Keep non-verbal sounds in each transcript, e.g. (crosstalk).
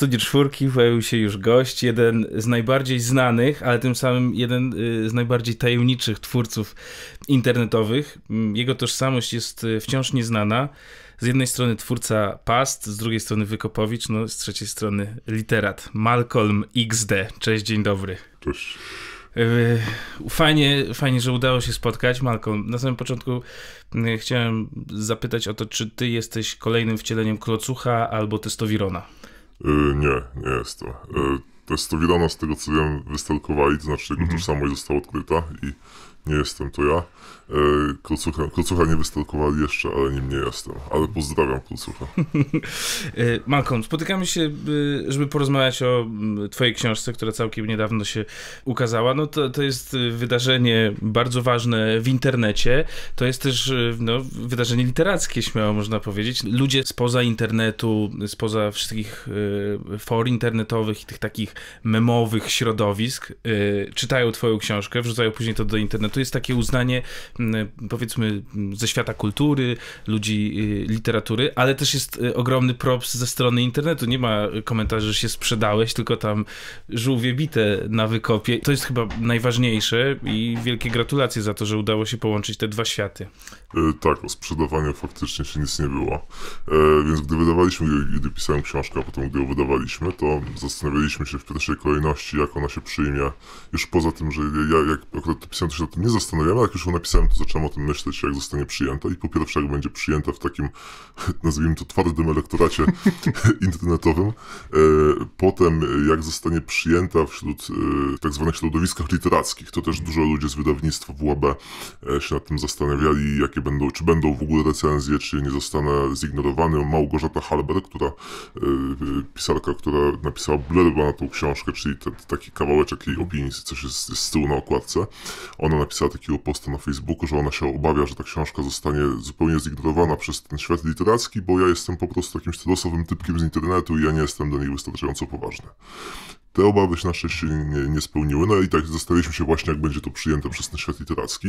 studiu czwórki pojawił się już gość, jeden z najbardziej znanych, ale tym samym jeden y, z najbardziej tajemniczych twórców internetowych. Mm, jego tożsamość jest y, wciąż nieznana. Z jednej strony twórca Past, z drugiej strony Wykopowicz, no z trzeciej strony literat. Malcolm XD. Cześć, dzień dobry. Cześć. Y, fajnie, fajnie, że udało się spotkać. Malcolm, na samym początku mm, chciałem zapytać o to, czy ty jesteś kolejnym wcieleniem Klocucha albo Testowirona? Y, nie, nie jest to. Y, Testowirana, z tego co wiem, wystalkowali, to znaczy jego mm-hmm. tożsamość została odkryta i nie jestem to ja. E, kocucha, Kocucha nie wystalkowali jeszcze, ale nim nie jestem. Ale pozdrawiam Kocucha. (laughs) E, Malcolm, spotykamy się, żeby porozmawiać o twojej książce, która całkiem niedawno się ukazała. No to, to jest e, wydarzenie bardzo ważne w internecie. To jest też no, wydarzenie literackie, śmiało można powiedzieć. Ludzie spoza internetu, spoza wszystkich for internetowych i tych takich memowych środowisk czytają twoją książkę, wrzucają później to do internetu jest takie uznanie, mm, powiedzmy, mm, ze świata kultury, ludzi y, literatury, ale też jest y, ogromny props ze strony internetu. Nie ma komentarzy, że się sprzedałeś, tylko tam żółwie bite na wykopie. To jest chyba najważniejsze i wielkie gratulacje za to, że udało się połączyć te dwa światy. E, tak, o sprzedawaniu faktycznie się nic nie było. E, więc gdy wydawaliśmy, gdy pisałem książkę, a potem gdy ją wydawaliśmy, to zastanawialiśmy się w pierwszej kolejności, jak ona się przyjmie. Już poza tym, że ja jak akurat to pisałem, to się nad tym nie zastanawiałem, ale jak już ją napisałem, to zacząłem o tym myśleć, jak zostanie przyjęta i po pierwsze, jak będzie przyjęta w takim, (laughs) nazwijmy to twardym elektoracie (laughs) internetowym, e, potem jak zostanie przyjęta wśród tak zwanych środowiskach literackich. To też dużo ludzi z wydawnictwa WAB się nad tym zastanawiali, jakie jakie będą, czy będą w ogóle recenzje, czy nie zostanę zignorowany. Małgorzata Halber, która, yy, pisarka, która napisała blerba na tą książkę, czyli te, taki kawałeczek jej opinii, coś jest, z tyłu na okładce. Ona napisała takiego posta na Facebooku, że ona się obawia, że ta książka zostanie zupełnie zignorowana przez ten świat literacki, bo ja jestem po prostu takim stylosowym typkiem z internetu i ja nie jestem do niej wystarczająco poważny te obawy się na szczęście nie, nie, spełniły. No i tak zastanawialiśmy się właśnie, jak będzie to przyjęte przez ten świat literacki.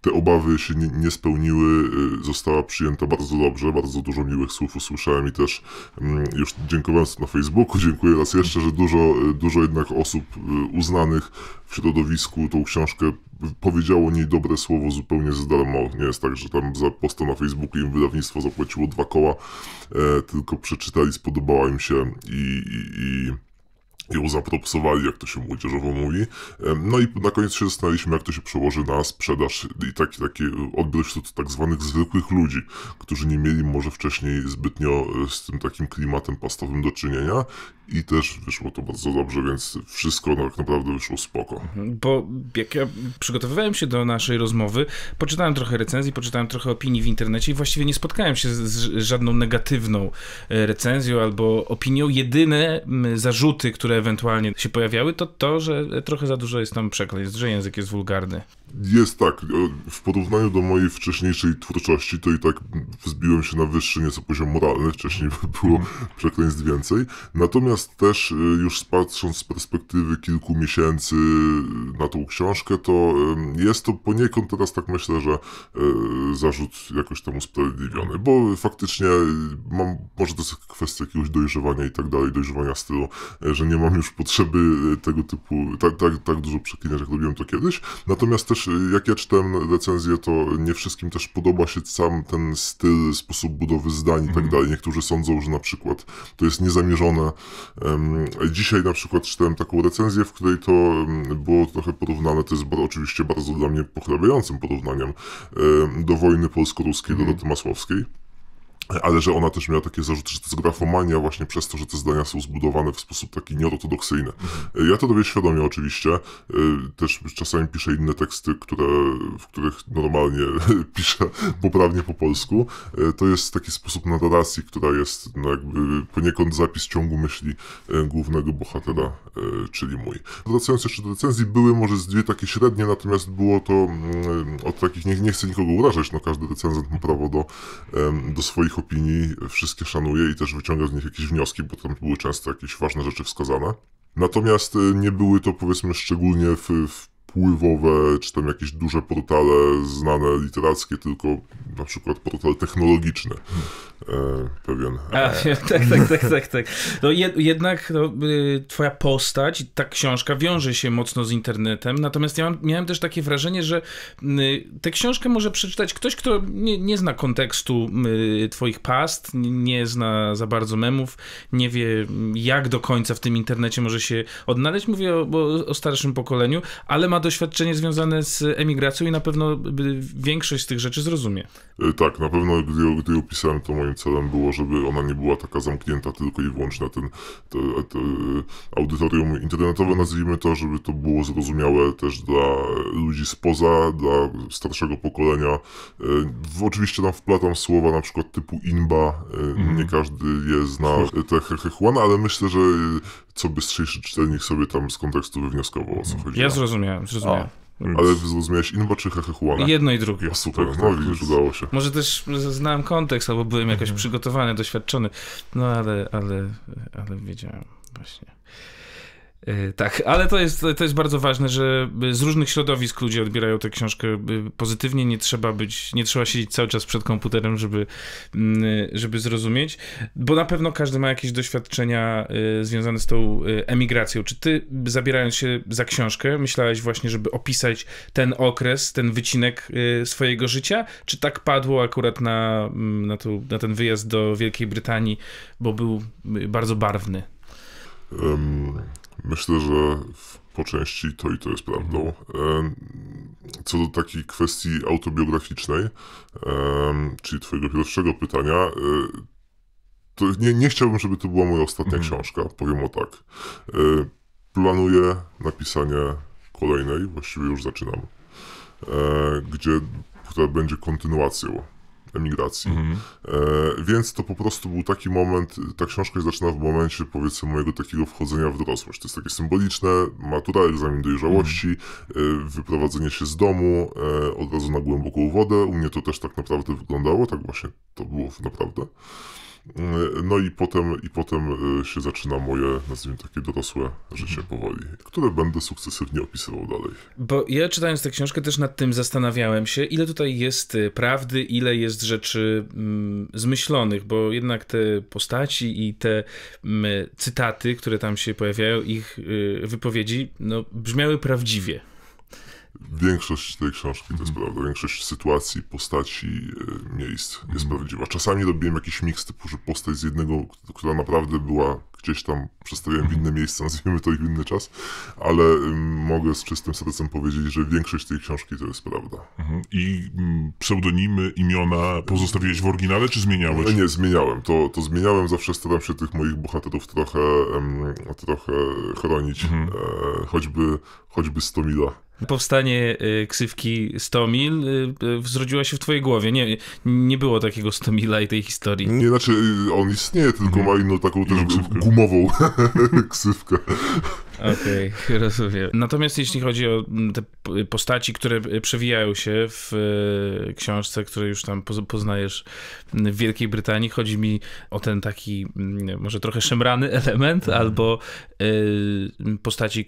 Te obawy się nie, nie spełniły, y, została przyjęta bardzo dobrze, bardzo dużo miłych słów usłyszałem i też mm, już dziękowałem na Facebooku, (laughs) dziękuję raz jeszcze, że dużo, y, dużo jednak osób y, uznanych w środowisku tą książkę powiedziało niej dobre słowo zupełnie za darmo. Nie jest tak, że tam za posta na Facebooku im wydawnictwo zapłaciło dwa koła, e, tylko przeczytali, spodobała im się i, i, i ją zapropsowali, jak to się młodzieżowo mówi. No i na koniec się zastanawialiśmy, jak to się przełoży na sprzedaż i taki, taki odbiór wśród tak zwanych zwykłych ludzi, którzy nie mieli może wcześniej zbytnio e, z tym takim klimatem pastowym do czynienia i też wyszło to bardzo dobrze, więc wszystko tak naprawdę wyszło spoko. Mhm, bo jak ja przygotowywałem się do naszej rozmowy, poczytałem trochę recenzji, poczytałem trochę opinii w internecie i właściwie nie spotkałem się z żadną negatywną e, recenzją albo opinią. Jedyne zarzuty, które ewentualnie się pojawiały, to to, że trochę za dużo jest tam przekleństw, że język jest wulgarny jest tak, e, w porównaniu do mojej wcześniejszej twórczości, to i tak wzbiłem się na wyższy nieco poziom moralny, wcześniej było mhm. przekleństw więcej. Natomiast też e, już patrząc z perspektywy kilku miesięcy e, na tą książkę, to jest to poniekąd teraz tak myślę, że zarzut jakoś temu usprawiedliwiony, bo faktycznie mam, może to jest kwestia jakiegoś dojrzewania i tak dalej, dojrzewania stylu, że nie mam już potrzeby tego typu, tak, tak, tak dużo przeklinać, jak robiłem to kiedyś. Natomiast też też jak ja czytałem recenzję, to nie wszystkim też podoba się sam ten styl, sposób budowy zdań i tak mhm. dalej. Niektórzy sądzą, że na przykład to jest niezamierzone. Dzisiaj na przykład czytałem taką recenzję, w której to było trochę porównane, to jest oczywiście bardzo dla mnie pochlebiającym porównaniem, do wojny polsko-ruskiej, do Roty mhm. Masłowskiej ale że ona też miała takie zarzuty, że to jest grafomania właśnie przez to, że te zdania są zbudowane w sposób taki nieortodoksyjny. Mhm. Ja to robię świadomie oczywiście, y, też czasami piszę inne teksty, które, w których normalnie (laughs) piszę poprawnie po polsku. Y, to jest taki sposób narracji, która jest no jakby poniekąd zapis ciągu myśli y, głównego bohatera, czyli mój. Wracając jeszcze do recenzji, były może z dwie takie średnie, natomiast było to mm, od takich, nie, nie chcę nikogo urażać, no każdy recenzent ma prawo do, do swoich opinii wszystkie szanuję i też wyciągam z nich jakieś wnioski, bo tam były często jakieś ważne rzeczy wskazane. Natomiast y, nie były to powiedzmy szczególnie w, w wpływowe, czy tam jakieś duże portale znane literackie, tylko na przykład portal technologiczny e, pewien. E. A, (laughs) tak, tak, tak, tak, tak, tak. No, jednak no, y, twoja postać, ta książka wiąże się mocno z internetem, natomiast ja miałem też takie wrażenie, że y, tę książkę może przeczytać ktoś, kto nie, nie zna kontekstu y, twoich past, nie zna za bardzo memów, nie wie jak do końca w tym internecie może się odnaleźć. Mówię o, o, o starszym pokoleniu, ale ma doświadczenie związane z emigracją i na pewno większość z tych rzeczy zrozumie. E, tak, na pewno gdy, gdy to moim celem było, żeby ona nie była taka zamknięta tylko i wyłącznie na ten te, te audytorium internetowe, nazwijmy to, żeby to było zrozumiałe też dla ludzi spoza, dla starszego pokolenia. E, oczywiście tam wplatam słowa na przykład typu inba, e, mhm. nie każdy je zna, te hehehuana, ale myślę, że co bystrzejszy czytelnik sobie tam z kontekstu wywnioskował, o co mhm. chodzi. Ja zrozumiałem, zrozumiałem. Więc... Mhm. Ale zrozumiałeś inba czy hehehuana? Jedno i drugie. O, super, tak, no i tak. widzisz, udało się. Może też znałem kontekst, albo byłem jakoś mhm. przygotowany, doświadczony, no ale, ale, ale wiedziałem właśnie. E, tak, ale to jest, to jest bardzo ważne, że z różnych środowisk ludzie odbierają tę książkę e, pozytywnie. Nie trzeba być, nie trzeba siedzieć cały czas przed komputerem, żeby, mm, e, żeby zrozumieć, bo na pewno każdy ma jakieś doświadczenia związane z tą emigracją. Czy ty, zabierając się za książkę, myślałeś właśnie, żeby opisać ten okres, ten wycinek swojego życia? Czy tak padło akurat na, mm, na, tu, na ten wyjazd do Wielkiej Brytanii, bo był bardzo barwny? Um Myślę, że po części to i to jest prawdą. Mhm. E, co do takiej kwestii autobiograficznej, e, czyli Twojego pierwszego pytania, e, to nie, nie chciałbym, żeby to była moja ostatnia mhm. książka, powiem o tak. Planuję napisanie kolejnej, właściwie już zaczynam, gdzie, która będzie kontynuacją emigracji. Mhm. e, więc to po prostu był taki moment, ta książka się zaczyna w momencie powiedzmy mojego takiego wchodzenia w dorosłość. To jest takie symboliczne, matura, egzamin dojrzałości, mm e, wyprowadzenie się z domu, e, od razu na głęboką wodę. U mnie to też tak naprawdę wyglądało, tak właśnie to było naprawdę. Mm, no i potem, i potem e, się zaczyna moje, nazwijmy takie dorosłe życie mhm. powoli, które będę sukcesywnie opisywał dalej. Bo ja czytając tę książkę też nad tym zastanawiałem się, ile tutaj jest e, prawdy, ile jest rzeczy mm, zmyślonych, bo jednak te postaci i te mm, cytaty, które tam się pojawiają, ich e, wypowiedzi, no, brzmiały prawdziwie. Większość tej książki to jest mm. prawda. Większość sytuacji, postaci, e, miejsc jest mm. prawdziwa. Czasami robiłem jakiś miks typu, że postać z jednego, która naprawdę była gdzieś tam przestawiałem w inne miejsce, (laughs) nazwijmy to i w inny czas, ale mogę z czystym sercem powiedzieć, że większość tej książki to jest prawda. Mhm. I mm, pseudonimy, imiona pozostawiłeś w oryginale, czy zmieniałeś? No nie, zmieniałem. To, to zmieniałem, zawsze staram się tych moich bohaterów trochę, trochę chronić, mhm. E, choćby, choćby Stomila. Powstanie y, ksywki 100 mil y, y, zrodziła się w twojej głowie. Nie, nie było takiego 100 mila i tej historii. Nie, znaczy on istnieje, tylko mhm. ma inną taką też gumową (laughs) ksywkę. Okej, okay, (laughs) rozumiem. Natomiast jeśli chodzi o te postaci, które przewijają się w e, książce, które już tam poznajesz w Wielkiej Brytanii, chodzi mi o ten taki mm, może trochę szemrany (laughs) element, mm. albo e, postaci, e,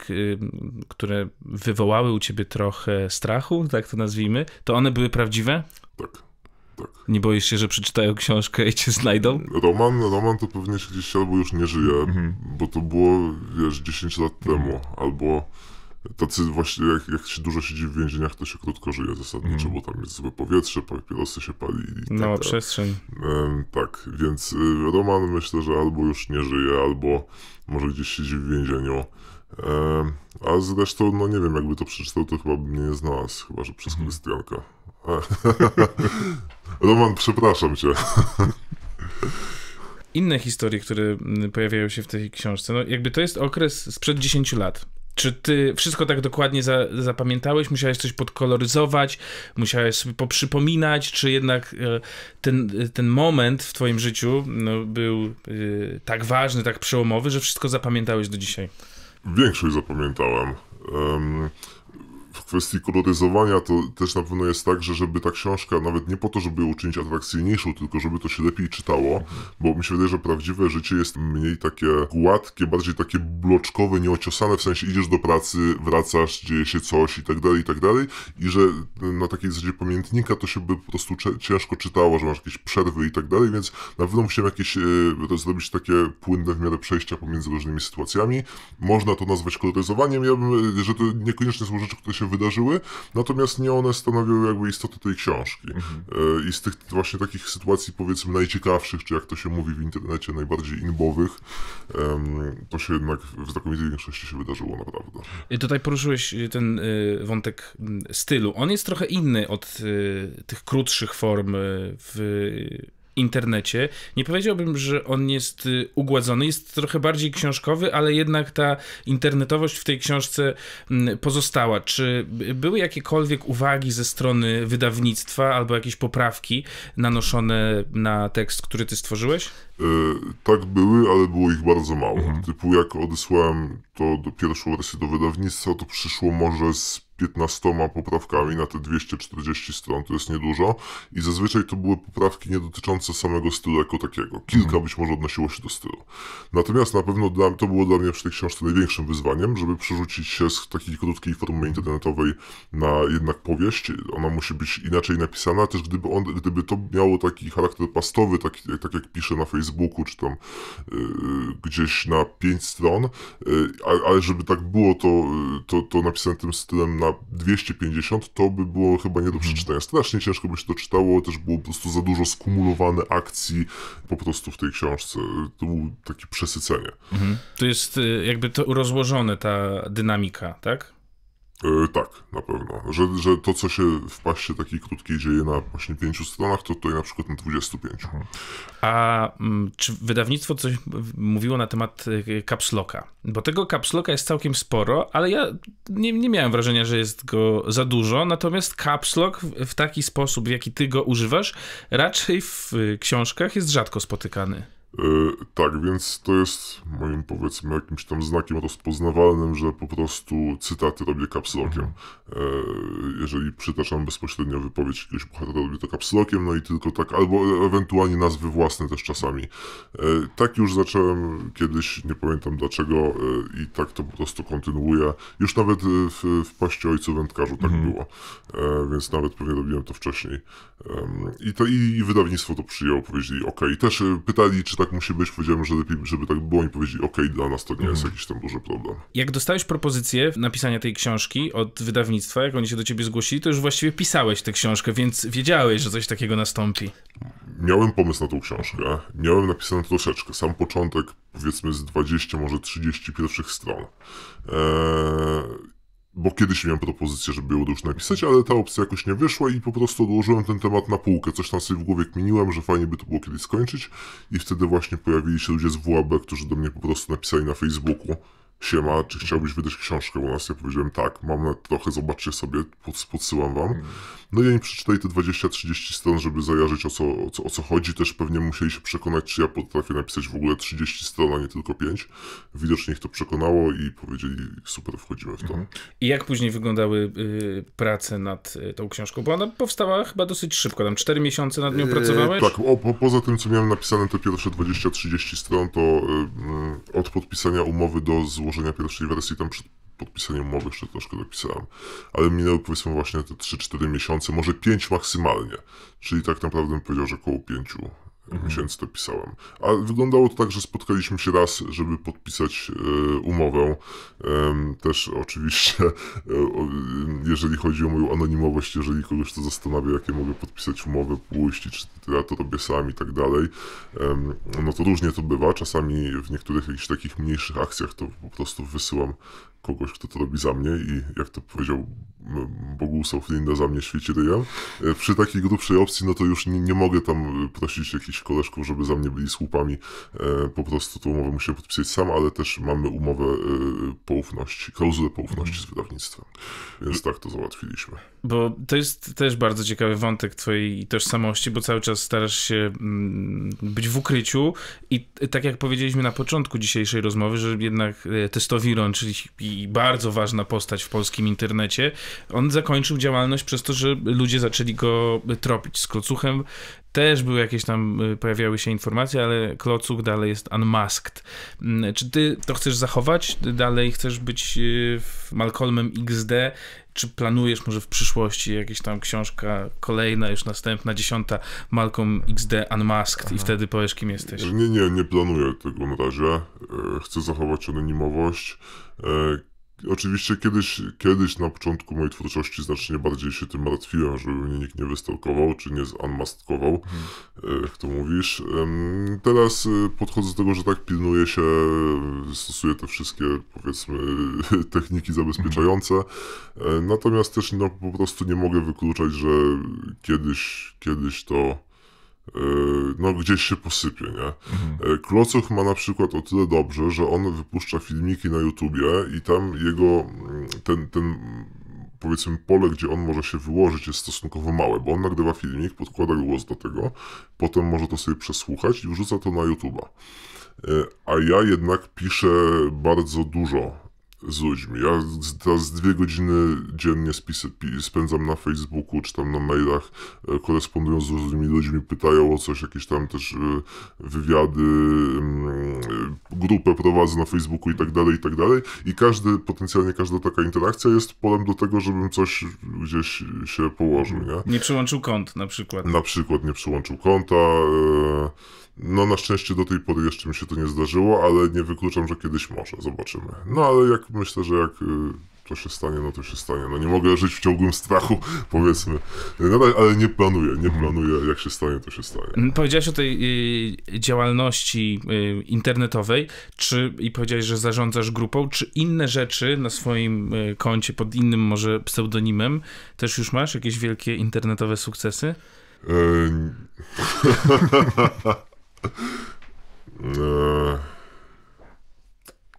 które wywołały u ciebie trochę strachu, tak to nazwijmy, to one były prawdziwe? Tak tak. Nie boisz się, że przeczytają książkę i cię znajdą? Roman, Roman to pewnie się gdzieś albo już nie żyje, mhm. bo to było, wiesz, 10 lat temu, albo tacy właśnie, jak, jak się dużo siedzi w więzieniach, to się krótko żyje zasadniczo, mm. bo tam jest złe powietrze, papierosy się pali. I Mała no, tak, przestrzeń. tak, więc y, Roman myślę, że albo już nie żyje, albo może gdzieś siedzi w więzieniu. a zresztą, no nie wiem, jakby to przeczytał, to chyba bym nie znalazł, chyba że przez mm. (laughs) Roman, przepraszam cię. (laughs) Inne historie, które mm, pojawiają się w tej książce, no jakby to jest okres sprzed 10 lat. Czy ty wszystko tak dokładnie za, zapamiętałeś? Musiałeś coś podkoloryzować? Musiałeś sobie poprzypominać? Czy jednak e, ten, e, ten moment w twoim życiu no, był e, tak ważny, tak przełomowy, że wszystko zapamiętałeś do dzisiaj? Większość zapamiętałem. Um w kwestii koloryzowania to też na pewno jest tak, że żeby ta książka, nawet nie po to, żeby ją uczynić atrakcyjniejszą, tylko żeby to się lepiej czytało, bo mi się wydaje, że prawdziwe życie jest mniej takie gładkie, bardziej takie bloczkowe, nieociosane, w sensie idziesz do pracy, wracasz, dzieje się coś i tak dalej, i tak dalej i że na takiej zasadzie pamiętnika to się by po prostu ciężko czytało, że masz jakieś przerwy i tak dalej, więc na pewno musiałem jakieś e, zrobić takie płynne w miarę przejścia pomiędzy różnymi sytuacjami. Można to nazwać koloryzowaniem, ja bym, e, że to niekoniecznie są rzeczy, które się się wydarzyły, natomiast nie one stanowią jakby istotę tej książki. Mhm. E, I z tych właśnie takich sytuacji powiedzmy najciekawszych, czy jak to się mówi w internecie, najbardziej inbowych, to się jednak w znakomitej większości się wydarzyło naprawdę. I Tutaj poruszyłeś e, ten e, wątek mm, stylu. On jest trochę inny od tych krótszych form w internecie. Nie powiedziałbym, że on jest y, ugładzony, jest trochę bardziej książkowy, ale jednak ta internetowość w tej książce mm, pozostała. Czy były jakiekolwiek uwagi ze strony wydawnictwa albo jakieś poprawki nanoszone na tekst, który ty stworzyłeś? E, tak były, ale było ich bardzo mało. Mhm. Typu jak odesłałem to do pierwszą wersję do wydawnictwa, to przyszło może z 15 poprawkami na te 240 stron, to jest niedużo. I zazwyczaj to były poprawki nie dotyczące samego stylu jako takiego. Kilka mhm. być może odnosiło się do stylu. Natomiast na pewno dla, to było dla mnie przy tej książce największym wyzwaniem, żeby przerzucić się z takiej krótkiej formy mhm. internetowej na jednak powieść. Ona musi być inaczej napisana, też gdyby, on, gdyby to miało taki charakter pastowy, taki, tak jak piszę na Facebooku, czy tam yy, gdzieś na 5 stron, yy, ale żeby tak było to, yy, to, to napisane tym stylem na 250, to by było chyba nie do mhm. przeczytania. Strasznie ciężko by się to czytało, też było po prostu za dużo skumulowane akcji po prostu w tej książce. To było takie przesycenie. Mhm. To jest y, jakby to rozłożone, ta dynamika, tak? E, tak, na pewno. Że, że to, co się w paście takiej krótkiej dzieje na właśnie pięciu stronach, to tutaj na przykład na 25. Mhm. A m, mm, czy wydawnictwo coś mówiło na temat kapsloka? E, Bo tego kapsloka jest całkiem sporo, ale ja nie, nie miałem wrażenia, że jest go za dużo. Natomiast kapslok w, w taki sposób, w jaki ty go używasz, raczej w e, książkach jest rzadko spotykany. E, tak, więc to jest moim powiedzmy jakimś tam znakiem rozpoznawalnym, że po prostu cytaty robię kapslokiem. Mhm. E, jeżeli przytaczam bezpośrednio wypowiedź jakiegoś bohatera, robię to kapslokiem, no i tylko tak, albo ewentualnie nazwy własne też czasami. E, tak już zacząłem kiedyś, nie pamiętam dlaczego, i tak to po prostu kontynuuję. Już nawet w, w paście ojcu wędkarzu tak mm. było, więc nawet pewnie robiłem to wcześniej. I to i, i wydawnictwo to przyjęło, powiedzieli, ok. I też pytali, czy tak musi być, powiedziałem, że lepiej, żeby tak było i powiedzieli, ok, dla nas to nie jest mhm. jakiś tam duży problem. Jak dostałeś propozycję napisania tej książki od wydawnictwa, jak oni się do ciebie zgłosili, to już właściwie pisałeś tę książkę, więc wiedziałeś, że coś takiego nastąpi. Miałem pomysł na tą książkę, miałem napisane troszeczkę, sam początek powiedzmy z 20, może 30 pierwszych stron. Eee, bo kiedyś miałem propozycję, żeby ją już napisać, ale ta opcja jakoś nie wyszła i po prostu odłożyłem ten temat na półkę. Coś tam sobie w głowie kminiłem, że fajnie by to było kiedyś skończyć i wtedy właśnie pojawili się ludzie z WAB, którzy do mnie po prostu napisali na Facebooku siema, czy chciałbyś wydać książkę u nas? Ja powiedziałem, tak, mam na trochę, zobaczcie sobie, podsyłam wam. Mm. No i oni przeczytali te 20-30 stron, żeby zajarzyć o co, o, co, o co chodzi. Też pewnie musieli się przekonać, czy ja potrafię napisać w ogóle 30 stron, a nie tylko 5. Widocznie ich to przekonało i powiedzieli, super, wchodzimy w to. Mhm. I jak później wyglądały y, prace nad y, tą książką? Bo ona powstała chyba dosyć szybko, tam 4 miesiące nad nią yy, pracowałeś? Tak, o, po, poza tym, co miałem napisane te pierwsze 20-30 stron, to y, mm, od podpisania umowy do złożenia przedłożenia pierwszej wersji, tam przed podpisaniem umowy jeszcze troszkę dopisałem, ale minęły powiedzmy właśnie te 3-4 miesiące, może 5 maksymalnie, czyli tak naprawdę bym powiedział, że około 5 Mhm. miesięcy to pisałem. A wyglądało to tak, że spotkaliśmy się raz, żeby podpisać e, umowę. też oczywiście, e, jeżeli chodzi o moją anonimowość, jeżeli kogoś to zastanawia, jakie mogę podpisać umowę, pójść, czy ja to robię sam i tak dalej, no to różnie to bywa. Czasami w niektórych jakichś takich mniejszych akcjach to po prostu wysyłam kogoś, kto to robi za mnie i jak to powiedział Bogusław Linda, za mnie świeci ryjem. Przy takiej grubszej opcji, no to już nie, nie, mogę tam prosić jakichś koleżków, żeby za mnie byli słupami. E, po prostu tą umowę muszę podpisać sam, ale też mamy umowę e, poufności, klauzulę poufności mhm. z wydawnictwem. Więc tak to załatwiliśmy. Bo to jest też bardzo ciekawy wątek twojej tożsamości, bo cały czas starasz się mm, być w ukryciu i tak jak powiedzieliśmy na początku dzisiejszej rozmowy, że jednak e, Testowiron, czyli bardzo ważna postać w polskim internecie, on zakończył działalność przez to, że ludzie zaczęli go tropić z klocuchem też były jakieś tam, y, pojawiały się informacje, ale klocuch dalej jest unmasked. Mm, czy ty to chcesz zachować? Ty dalej chcesz być y, Malcolmem XD? Czy planujesz może w przyszłości jakieś tam książka kolejna, już następna, dziesiąta Malcolm XD Unmasked Aha. i wtedy powiesz kim jesteś? Nie, nie, nie planuję tego na razie. E, chcę zachować anonimowość. E, Oczywiście kiedyś, kiedyś na początku mojej twórczości znacznie bardziej się tym martwiłem, żeby mnie nikt nie wystalkował czy nie zanmaskował, jak e, to mówisz. Teraz e, podchodzę do tego, że tak pilnuję się, e, stosuję te wszystkie powiedzmy (laughs) techniki zabezpieczające, natomiast też no, po prostu nie mogę wykluczać, że kiedyś, kiedyś to Y, no gdzieś się posypie, nie? Mhm. E, Klocuch ma na przykład o tyle dobrze, że on wypuszcza filmiki na YouTubie i tam jego mm, ten, ten powiedzmy pole, gdzie on może się wyłożyć jest stosunkowo małe, bo on nagrywa filmik, podkłada głos do tego, potem może to sobie przesłuchać i wrzuca to na YouTuba. E, a ja jednak piszę bardzo dużo z ludźmi. Ja teraz dwie godziny dziennie spisy, spędzam na Facebooku, czy tam na mailach, e, korespondując z różnymi ludźmi, pytają o coś, jakieś tam też e, wywiady, mm, e, grupę prowadzę na Facebooku i tak dalej, i tak dalej. I każdy, potencjalnie każda taka interakcja jest polem do tego, żebym coś gdzieś się położył, nie? Nie przyłączył kont na przykład. Na przykład nie przyłączył konta. E, no na szczęście do tej pory jeszcze mi się to nie zdarzyło, ale nie wykluczam, że kiedyś może, zobaczymy. No ale jak myślę, że jak e, to się stanie, no to się stanie. No nie mogę żyć w ciągłym strachu, (laughs) powiedzmy. ale nie planuję, nie planuję, jak się stanie, to się stanie. Mm, powiedziałeś o tej y, działalności y, internetowej, czy i powiedziałeś, że zarządzasz grupą, czy inne rzeczy na swoim y, koncie pod innym może pseudonimem też już masz jakieś wielkie internetowe sukcesy? E, (laughs) e,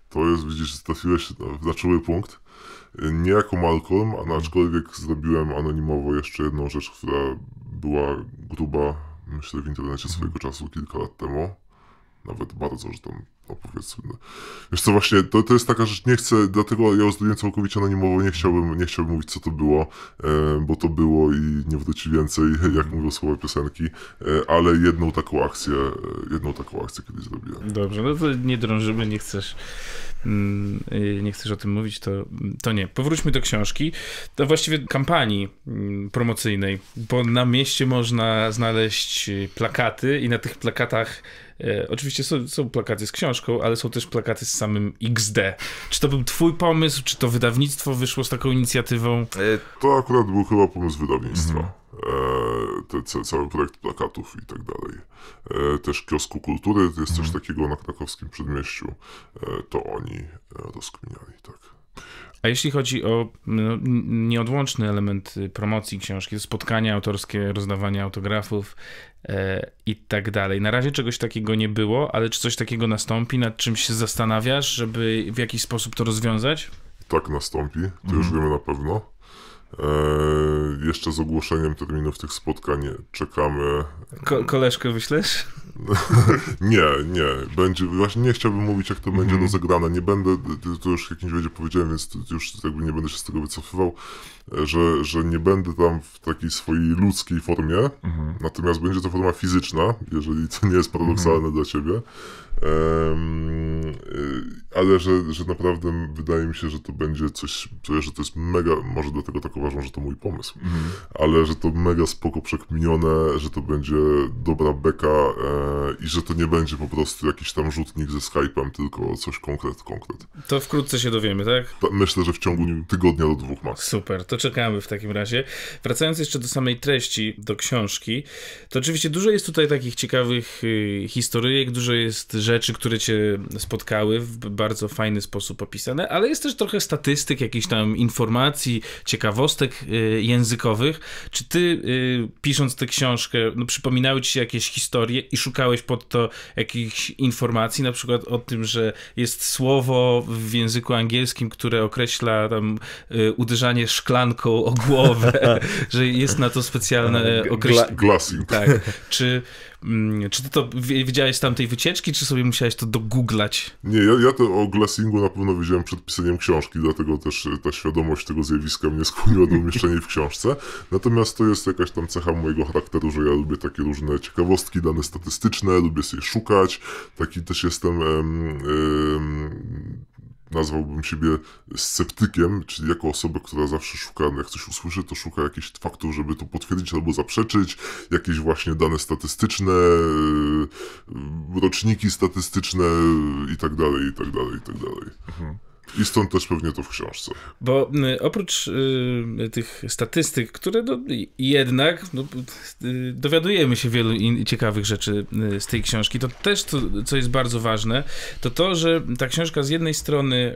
to jest, widzisz, trafiłeś na czuły punkt. Nie jako Malcolm, a aczkolwiek zrobiłem anonimowo jeszcze jedną rzecz, która była gruba, myślę, w internecie swojego czasu kilka lat temu. Nawet bardzo, że tam, no Wiesz co, właśnie, to, to jest taka rzecz, nie chcę, dlatego ja zrobiłem całkowicie anonimowo, nie chciałbym, nie chciałbym mówić, co to było, e, bo to było i nie wróci więcej, (laughs) jak mówią słowa piosenki, e, ale jedną taką akcję, e, jedną taką akcję kiedyś zrobiłem. Dobrze, no to nie drążymy, nie chcesz Mm, nie chcesz o tym mówić, to, to nie. Powróćmy do książki, do właściwie kampanii mm, promocyjnej, bo na mieście można znaleźć y, plakaty i na tych plakatach e, Oczywiście są, są, plakaty z książką, ale są też plakaty z samym XD. Czy to był twój pomysł, czy to wydawnictwo wyszło z taką inicjatywą? E, to akurat był chyba pomysł wydawnictwa. Mhm te, cały projekt plakatów i tak dalej. E, też kiosku kultury, jest coś mhm. takiego na krakowskim przedmieściu. E, to oni e, rozkminiali, tak. A jeśli chodzi o no, nieodłączny element y, promocji książki, spotkania autorskie, rozdawanie autografów e, i tak dalej. Na razie czegoś takiego nie było, ale czy coś takiego nastąpi? Nad czym się zastanawiasz, żeby w jakiś sposób to rozwiązać? Tak nastąpi, to mhm. już wiemy na pewno. Eee, jeszcze z ogłoszeniem terminów tych spotkań czekamy. Ko koleżkę wyślesz? (laughs) nie, nie. Będzie, właśnie nie chciałbym mówić, jak to mm -hmm. będzie rozegrane. Mhm. Nie będę, to już w jakimś będzie powiedziałem, więc już jakby nie będę się z tego wycofywał, że, że nie będę tam w takiej swojej ludzkiej formie. Mm -hmm. Natomiast będzie to forma fizyczna, jeżeli to nie jest paradoksalne mm -hmm. dla ciebie. Y, ale że, że naprawdę wydaje mi się, że to będzie coś, że to jest mega, może dlatego tak uważam, że to mój pomysł, mm. ale że to mega spoko przekminione, że to będzie dobra beka e, i że to nie będzie po prostu jakiś tam rzutnik ze Skype'em, tylko coś konkret, konkret. To wkrótce się dowiemy, tak? Myślę, że w ciągu mhm. tygodnia do dwóch max. Super, to czekamy w takim razie. Wracając jeszcze do samej treści, do książki, to oczywiście dużo jest tutaj takich ciekawych y, historyjek, dużo jest rzeczy, które cię spotkały w bardzo fajny sposób opisane, ale jest też trochę statystyk, jakichś tam informacji, ciekawostek y, językowych. Czy ty y, pisząc tę książkę, no, przypominały ci się jakieś historie i szukałeś pod to jakichś informacji, na przykład o tym, że jest słowo w języku angielskim, które określa tam y, uderzanie szklanką o głowę, (laughs) że jest na to specjalne określenie. Glassing. Tak. Czy Mm, czy ty to wiedziałeś z tamtej wycieczki, czy sobie musiałeś to dogooglać? Nie, ja, ja to o Glassingu na pewno wiedziałem przed pisaniem książki, dlatego też e, ta świadomość tego zjawiska mnie (laughs) skłoniła do umieszczenia w książce. Natomiast to jest jakaś tam cecha mojego charakteru, że ja lubię takie różne ciekawostki, dane statystyczne, lubię sobie szukać. Taki też jestem... Em, em, nazwałbym siebie sceptykiem, czyli jako osobę, która zawsze szuka, jak coś usłyszy, to szuka jakichś faktów, żeby to potwierdzić albo zaprzeczyć, jakieś właśnie dane statystyczne, yy, roczniki statystyczne i tak dalej, i tak dalej, i tak dalej. Mhm. I stąd też pewnie to w książce. Bo oprócz y, tych statystyk, które no, jednak no, y, dowiadujemy się wielu in, ciekawych rzeczy y, z tej książki, to też to, co jest bardzo ważne, to to, że ta książka z jednej strony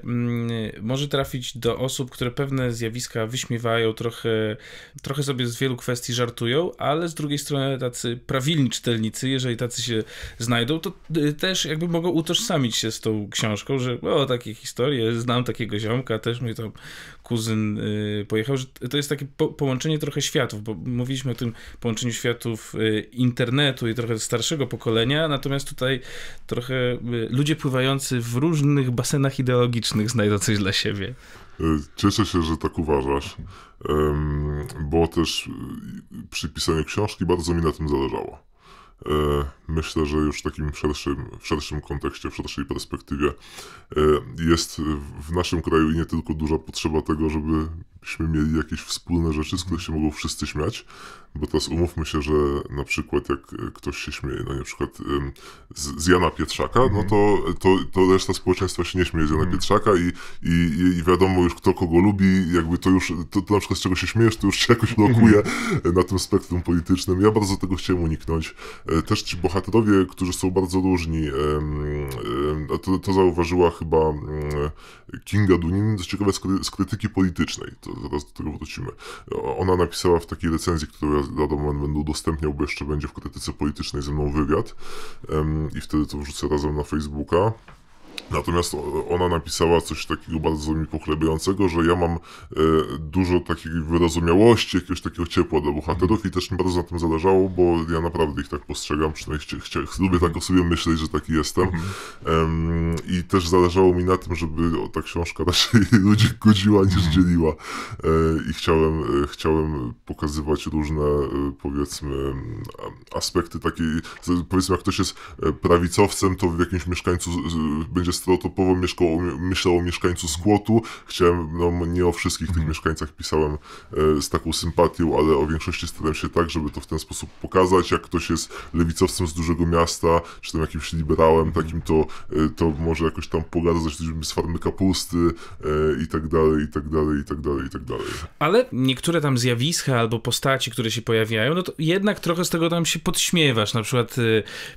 y, może trafić do osób, które pewne zjawiska wyśmiewają, trochę, trochę sobie z wielu kwestii żartują, ale z drugiej strony tacy prawilni czytelnicy, jeżeli tacy się znajdą, to y, też jakby mogą utożsamić się z tą książką, że o, takie historie, znam takiego ziomka, też mój tam kuzyn y, pojechał, że to jest takie po połączenie trochę światów, bo mówiliśmy o tym połączeniu światów y, internetu i trochę starszego pokolenia, natomiast tutaj trochę y, ludzie pływający w różnych basenach ideologicznych znajdą coś dla siebie. Y, cieszę się, że tak uważasz, bo też y, przy pisaniu książki bardzo mi na tym zależało E, myślę, że już w takim szerszym, w szerszym kontekście, w szerszej perspektywie e, jest w naszym kraju i nie tylko duża potrzeba tego, żeby żebyśmy mieli jakieś wspólne rzeczy, z których się mogą wszyscy śmiać, bo teraz umówmy się, że na przykład jak e, ktoś się śmieje, no na przykład z, z Jana Pietrzaka, mm. no mhm. to, to, to reszta społeczeństwa się nie śmieje z Jana mm. Pietrzaka i, i, i wiadomo już kto kogo lubi, jakby to już, to, to na przykład z czego się śmiejesz, to już się jakoś lokuje na tym spektrum politycznym. Ja bardzo tego chciałem uniknąć. E, też ci bohaterowie, którzy są bardzo różni, to, to zauważyła chyba mm, Kinga Dunin, co ciekawe z, z krytyki politycznej. To, zaraz do tego wrócimy. E, ona napisała w takiej recenzji, którą ja za moment będę udostępniał, bo jeszcze będzie w krytyce politycznej ze mną wywiad i wtedy to wrzucę razem na Facebooka. Natomiast e, ona napisała coś takiego bardzo mi pochlebiającego, że ja mam e, dużo takiej wyrozumiałości, jakiegoś takiego ciepła do bohaterów i też mi bardzo na tym zależało, bo ja naprawdę ich tak postrzegam, przynajmniej chcia, chcia, lubię tak o sobie myśleć, że taki jestem. Mhm. I też zależało mi na tym, żeby o, ta książka (laughs) raczej ludzi godziła niż mhm. dzieliła. E, I chciałem, e, chciałem pokazywać różne, e, powiedzmy, aspekty takiej, powiedzmy jak ktoś jest e, prawicowcem, to w jakimś mieszkańcu będzie czterostopową mieszką, myślał o mieszkańcu z Chciałem, no nie o wszystkich tych mhm. mieszkańcach pisałem e, z taką sympatią, ale o większości starałem się tak, żeby to w ten sposób pokazać. Jak ktoś jest lewicowcem z dużego miasta, czy tam jakimś liberałem mhm. takim, to, e, to może jakoś tam pogadać z farmy kapusty e, i tak dalej, i tak dalej, i tak dalej, i tak dalej. Ale niektóre tam zjawiska albo postaci, które się pojawiają, no to jednak trochę z tego tam się podśmiewasz. Na przykład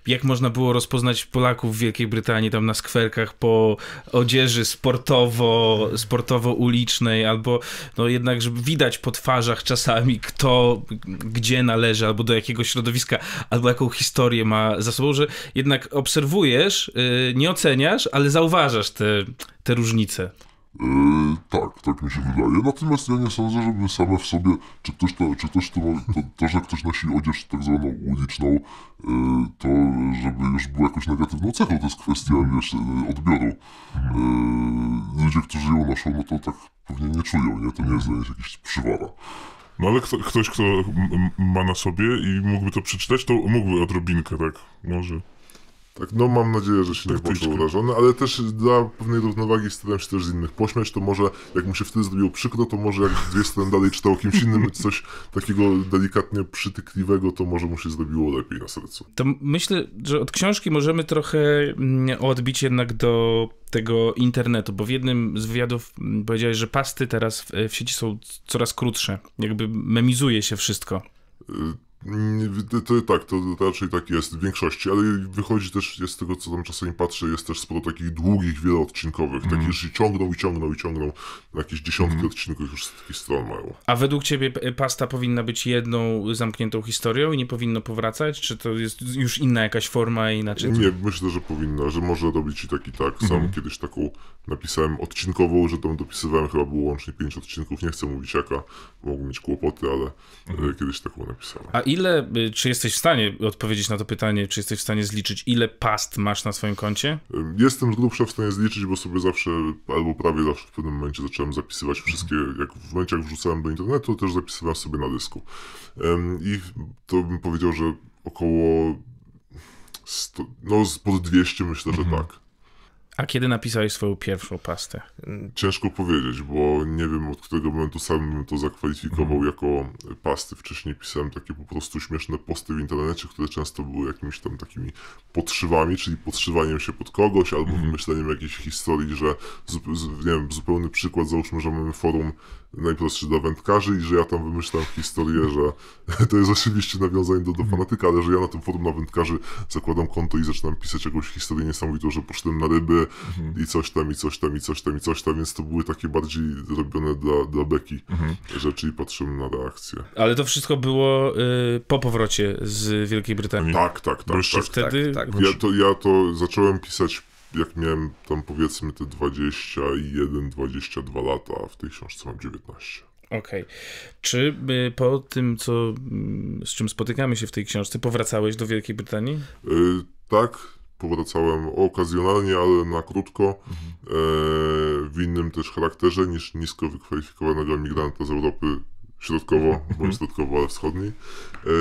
jak można było rozpoznać Polaków w Wielkiej Brytanii tam na skwerkach tak po odzieży sportowo, sportowo-ulicznej, albo no jednak żeby widać po twarzach czasami, kto gdzie należy, albo do jakiego środowiska, albo jaką historię ma za sobą, że jednak obserwujesz, y, nie oceniasz, ale zauważasz te, te różnice. Yy, tak, tak mi się wydaje. Natomiast ja nie sądzę, żeby same w sobie, czy ktoś, to, czy ktoś, to, to, to, że ktoś nosi odzież tak zwaną uliczną, yy, to żeby już było jakąś negatywną cechą, to jest kwestia mhm. wiesz, yy, odbioru. Mhm. Yy, ludzie, którzy ją noszą, no to tak pewnie nie czują, nie? To nie jest dla nich jakiś przywara. No ale kto, ktoś, kto ma na sobie i mógłby to przeczytać, to mógłby odrobinkę, tak? Może. Tak, no mam nadzieję, że się nie poczuł urażony, ale też dla pewnej równowagi staram się też z innych pośmiać, to może jak mu się wtedy zrobiło przykro, to może jak dwie strony dalej czytał kimś innym coś takiego delikatnie przytykliwego, to może mu się zrobiło lepiej na sercu. To myślę, że od książki możemy trochę mm, odbić jednak do tego internetu, bo w jednym z wywiadów mm, powiedziałeś, że pasty teraz w sieci są coraz krótsze, jakby memizuje się wszystko. Y Mm, to, tak, to raczej tak jest w większości, ale wychodzi też, jest z tego co tam czasami patrzę, jest też sporo takich długich, wieloodcinkowych, mm. takich, że ciągną i ciągną i ciągną, jakieś dziesiątki mm. odcinków już z takich stron mają. A według ciebie y, pasta powinna być jedną zamkniętą historią i nie powinno powracać? Czy to jest już inna jakaś forma i inaczej? Nie, myślę, że powinna, że może robić i tak i tak. Sam mm. kiedyś taką napisałem odcinkową, że tam dopisywałem, chyba było łącznie pięć odcinków, nie chcę mówić jaka, mogą mieć kłopoty, ale mhm. y, kiedyś taką napisałem. A ile, y, czy jesteś w stanie odpowiedzieć na to pytanie, czy jesteś w stanie zliczyć, ile past masz na swoim koncie? Jestem z grubsza w stanie zliczyć, bo sobie zawsze, albo prawie zawsze w pewnym momencie zacząłem zapisywać wszystkie, jak w momencie jak wrzucałem do internetu, też zapisywałem sobie na dysku. I to bym powiedział, że około 100, no pod 200 myślę, że mhm. tak. A kiedy napisałeś swoją pierwszą pastę? Ciężko powiedzieć, bo nie wiem od którego momentu sam bym to zakwalifikował mhm. jako pasty. Wcześniej pisałem takie po prostu śmieszne posty w internecie, które często były jakimiś tam takimi podszywami, czyli podszywaniem się pod kogoś albo mhm. wymyśleniem jakiejś historii, że nie wiem, zupełny przykład, załóżmy, że mamy forum najprostszy dla wędkarzy i że ja tam wymyślam historię, że (laughs) to jest oczywiście nawiązanie do, do mhm. fanatyka, ale że ja na tym forum na wędkarzy zakładam konto i zaczynam pisać jakąś historię niesamowitą, że poszedłem na ryby, i coś tam, i coś tam, i coś tam, i coś tam, więc to były takie bardziej robione dla, dla beki mhm. rzeczy i patrzymy na reakcję. Ale to wszystko było y, po powrocie z Wielkiej Brytanii. Tak, tak, tak. Jeszcze tak, wtedy... Tak, tak, tak. Ja, to, ja to zacząłem pisać jak miałem tam powiedzmy te 21-22 lata, a w tej książce mam 19. Okej. Okay. Czy y, po tym, co, mm, z czym spotykamy się w tej książce, powracałeś do Wielkiej Brytanii? Y, tak, powracałem okazjonalnie, ale na krótko, mhm. e, w innym też charakterze niż nisko wykwalifikowanego migranta z Europy środkowo, mhm. bądź środkowo, ale wschodniej.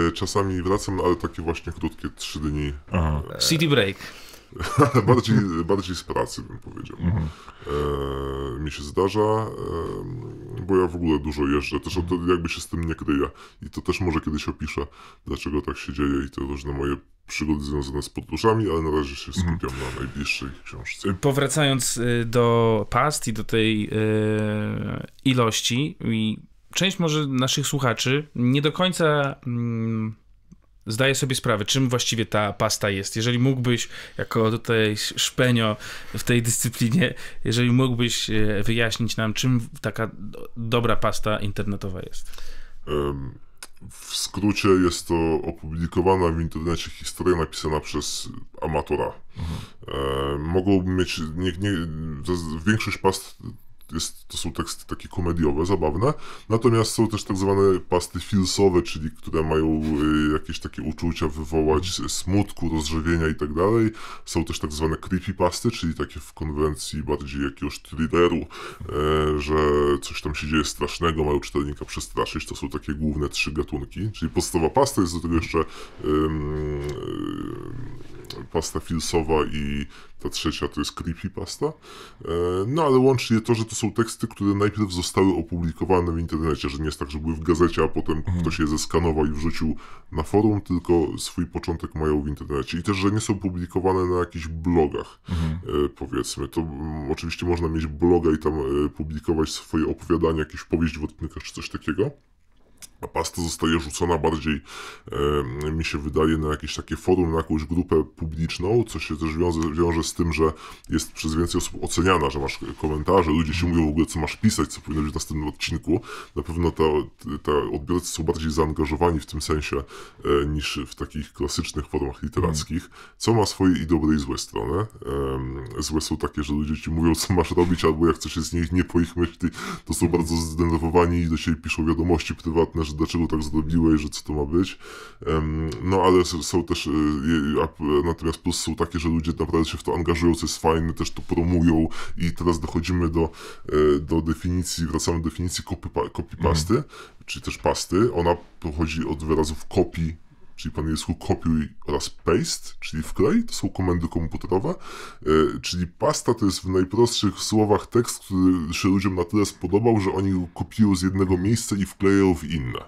E, czasami wracam, no, ale takie właśnie krótkie trzy dni. Aha. E, City break. (laughs) bardziej, bardziej z pracy, bym powiedział. Mhm. E, mi się zdarza, e, bo ja w ogóle dużo jeżdżę, też mhm. jakby się z tym nie kryję. I to też może kiedyś opiszę, dlaczego tak się dzieje i te różne moje przygody związane z podróżami, ale na razie się skupiam mhm. na najbliższej książce. Powracając y, do past i do tej y, ilości, część może naszych słuchaczy nie do końca mm, zdaję sobie sprawę, czym właściwie ta pasta jest. Jeżeli mógłbyś, jako tutaj szpenio w tej dyscyplinie, jeżeli mógłbyś y, wyjaśnić nam, czym taka dobra pasta internetowa jest. W skrócie jest to opublikowana w internecie historia napisana przez amatora. Mhm. E, mogą mieć, nie, nie, większość past jest, to są teksty takie komediowe, zabawne, natomiast są też tak zwane pasty filsowe, czyli które mają y, jakieś takie uczucia wywołać mhm. smutku, rozżywienia i tak dalej. Są też tak zwane creepypasty, czyli takie w konwencji bardziej jakiegoś thrilleru, e, że coś tam się dzieje strasznego, mają czytelnika przestraszyć. To są takie główne trzy gatunki, czyli podstawa pasta jest do tego jeszcze pasta Filsowa i ta trzecia to jest Creepypasta. E, no ale łącznie to, że to są teksty, które najpierw zostały opublikowane w internecie, że nie jest tak, że były w gazecie, a potem mhm. ktoś je zeskanował i wrzucił na forum, tylko swój początek mają w internecie. I też, że nie są publikowane na jakichś blogach, mhm. E, powiedzmy. To oczywiście można mieć bloga i tam e, publikować swoje opowiadania, jakieś powieść w odpinkach czy coś takiego a pasta zostaje rzucona bardziej, e, mi się wydaje, na jakieś takie forum, na jakąś grupę publiczną, co się też wiąże, wiąże z tym, że jest przez więcej osób oceniana, że masz komentarze, ludzie się mówią w ogóle, co masz pisać, co powinno być w następnym odcinku. Na pewno ta, ta odbiorcy są bardziej zaangażowani w tym sensie e, niż w takich klasycznych formach literackich, co ma swoje i dobre i złe strony. E, złe są takie, że ludzie ci mówią, co masz robić, albo jak coś jest nie, nie po ich myśli, to są bardzo zdenerwowani i do siebie piszą wiadomości prywatne, prywatne, że dlaczego tak zrobiłeś, że co to ma być. No ale są też, y, y, natomiast plus są takie, że ludzie naprawdę się w to angażują, co jest fajne, też to promują i teraz dochodzimy do, e, do definicji, wracamy do definicji kopy, kopii mhm. pasty, mm. też pasty. Ona pochodzi od wyrazów kopii czyli po angielsku kopiuj oraz paste, czyli wklej, to są komendy komputerowe, e, czyli pasta to jest w najprostszych słowach tekst, który się ludziom na tyle spodobał, że oni go kopiują z jednego miejsca i wklejają w inne.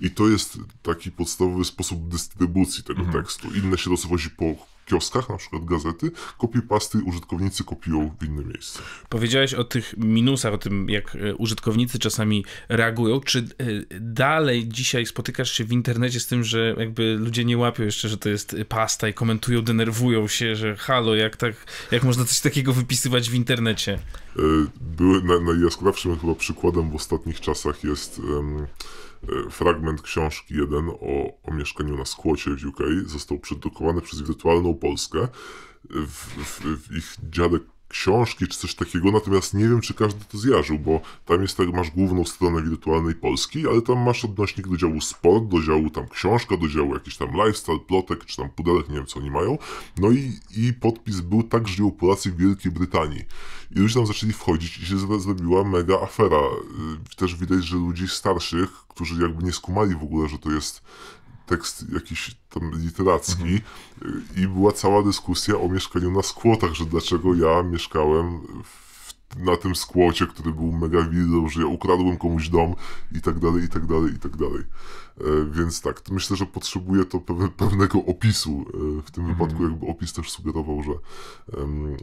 I to jest taki podstawowy sposób dystrybucji tego mhm. tekstu. Inne się rozwozi po kioskach, na przykład gazety, kopie pasty użytkownicy kopiują w inne miejsce. Powiedziałeś o tych minusach, o tym, jak e, użytkownicy czasami reagują. Czy e, dalej dzisiaj spotykasz się w internecie z tym, że jakby ludzie nie łapią jeszcze, że to jest pasta i komentują, denerwują się, że halo, jak tak, jak można coś takiego wypisywać w internecie? E, były, na, chyba przykładem w ostatnich czasach jest um, E, fragment książki jeden o, o mieszkaniu na skłocie w UK został przedrukowany przez Wirtualną Polskę. E, w, w, w ich dziadek książki czy coś takiego, natomiast nie wiem, czy każdy to zjarzył, bo tam jest tak, masz główną stronę wirtualnej Polski, ale tam masz odnośnik do działu sport, do działu tam książka, do działu jakiś tam lifestyle, plotek czy tam pudelek, nie wiem co oni mają. No i, i podpis był tak żyją Polacy w Wielkiej Brytanii. I ludzie tam zaczęli wchodzić i się zrobiła mega afera. Y, też widać, że ludzi starszych, którzy jakby nie skumali w ogóle, że to jest tekst jakiś tam literacki mhm. i była cała dyskusja o mieszkaniu na skłotach, że dlaczego ja mieszkałem w, na tym skłocie, który był mega widzą, że ja ukradłem komuś dom i tak dalej, i tak dalej, i tak dalej. E, więc tak, myślę, że potrzebuje to (laughs) pewnego opisu. E, w tym mhm. wypadku jakby opis też sugerował, że,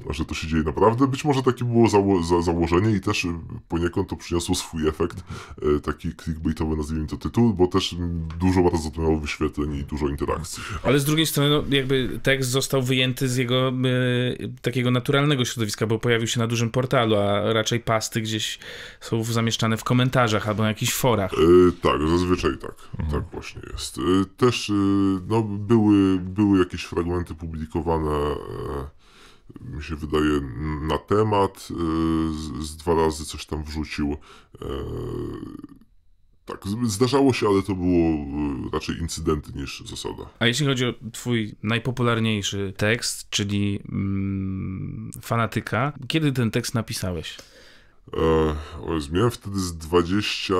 że to się dzieje naprawdę. Być może takie było zało za założenie i też poniekąd to przyniosło swój efekt, e, taki clickbaitowy nazwijmy to tytuł, bo też dużo bardzo to miało wyświetleń i dużo interakcji. Ale z drugiej strony no, jakby tekst został wyjęty z jego y, takiego naturalnego środowiska, bo pojawił się na dużym portalu, a raczej pasty gdzieś są zamieszczane w komentarzach albo na jakichś forach. Y, tak, zazwyczaj tak. Tak właśnie jest. Y, też y, no, były, były jakieś fragmenty publikowane, e, mi się wydaje, na temat. Y, z, z dwa razy coś tam wrzucił. E, tak, zdarzało się, ale to było raczej incydenty niż zasada. A jeśli chodzi o twój najpopularniejszy tekst, czyli mm, Fanatyka, kiedy ten tekst napisałeś? E, o, miałem wtedy z 20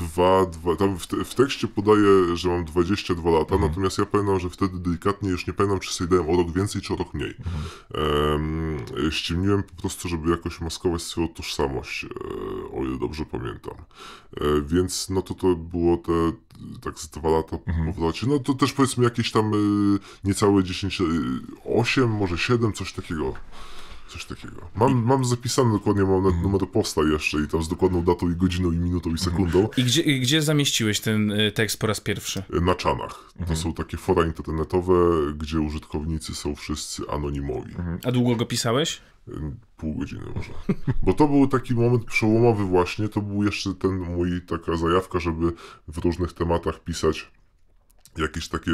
dwa, dwa, tam w, te, w, tekście podaje, że mam 22 lata, mhm. natomiast ja pamiętam, że wtedy delikatnie, już nie pamiętam, czy sobie dałem o rok więcej, czy o rok mniej. Mhm. ściemniłem po prostu, żeby jakoś maskować swoją tożsamość, e, o ile dobrze pamiętam. E, więc no to to było te tak z dwa lata mhm. po No to też powiedzmy jakieś tam e, niecałe 10, 8, może 7, coś takiego coś takiego. Mam, I... mam zapisane dokładnie, mam nawet numer posta jeszcze i tam z dokładną datą i godziną i minutą i sekundą. I gdzie, gdzie zamieściłeś ten y, tekst po raz pierwszy? Y, na czanach. To mhm. są takie fora internetowe, gdzie użytkownicy są wszyscy anonimowi. Mhm. A długo go pisałeś? Y, pół godziny może. Bo to był taki moment przełomowy właśnie, to był jeszcze ten mój taka zajawka, żeby w różnych tematach pisać jakieś takie,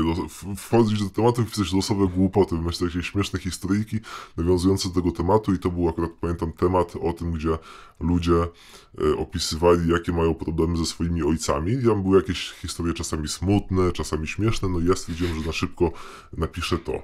wchodzisz do tematu i pisać losowe głupoty, masz jakieś śmieszne historyjki nawiązujące do tego tematu i to był akurat, pamiętam, temat o tym, gdzie ludzie e, opisywali, jakie mają problemy ze swoimi ojcami. I tam były jakieś historie czasami smutne, czasami śmieszne, no i ja stwierdziłem, że na szybko napiszę to. E,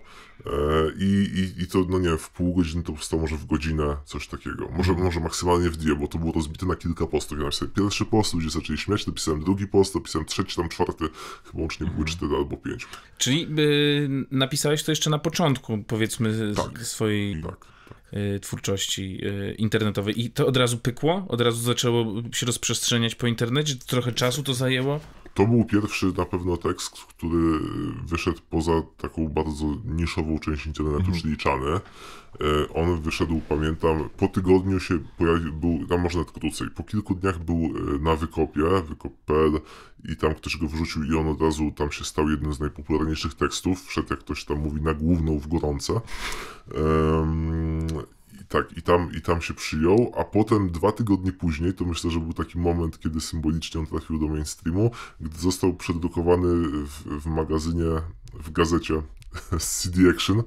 I, i, I to, no nie, w pół godziny to powstało, może w godzinę, coś takiego. Może, może maksymalnie w dwie, bo to było rozbite na kilka postów. Ja napisałem pierwszy post, ludzie zaczęli śmiać, napisałem drugi post, napisałem trzeci, tam czwarty, chyba łącznie były mhm. cztery albo 5. Czyli y, napisałeś to jeszcze na początku, powiedzmy, tak. swojej tak, tak. Y, twórczości y, internetowej. I to od razu pykło? Od razu zaczęło się rozprzestrzeniać po internecie? Trochę czasu to zajęło? To był pierwszy na pewno tekst, który wyszedł poza taką bardzo niszową część internetu, mhm. czyli Chanę. E, on wyszedł, pamiętam, po tygodniu się pojawił, był, a może nawet krócej, po kilku dniach był e, na wykopie, wykop.pl i tam ktoś go wrzucił i on od razu tam się stał jednym z najpopularniejszych tekstów, wszedł jak ktoś tam mówi na główną w gorące i tak, i tam, i tam się przyjął, a potem dwa tygodnie później, to myślę, że był taki moment, kiedy symbolicznie on trafił do mainstreamu, gdy został przedrukowany w, w magazynie, w gazecie (laughs) CD Action,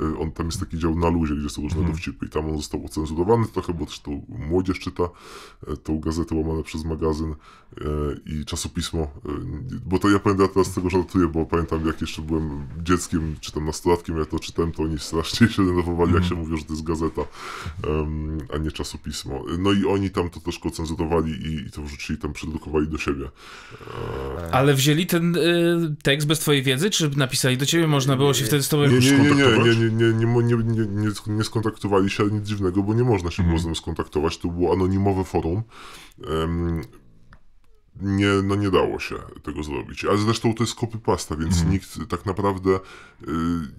E, on, tam jest taki dział na luzie, gdzie są różne mhm. dowcipy i tam on został ocenzurowany trochę, bo też to młodzież czyta e, tą gazetę łamane przez magazyn e, i czasopismo, bo to ja pamiętam, teraz z tego żartuję, bo pamiętam jak jeszcze byłem dzieckiem, czy tam nastolatkiem, ja to czytałem, to oni strasznie się denerwowali, jak mhm. się mówi, że to jest gazeta, a nie czasopismo. No i oni tam to troszkę ocenzurowali i, to wrzucili tam, przedrukowali do siebie. Ale wzięli ten y, tekst bez twojej wiedzy, czy napisali do ciebie? Można było się wtedy z tobą nie, nie, nie, nie, nie, nie, nie, nie, nie, nie, nie skontaktowali się, ale nic dziwnego, bo nie można się było z nim skontaktować. To było anonimowe forum nie, no nie dało się tego zrobić. Ale zresztą to jest copypasta, więc mhm. nikt tak naprawdę, y,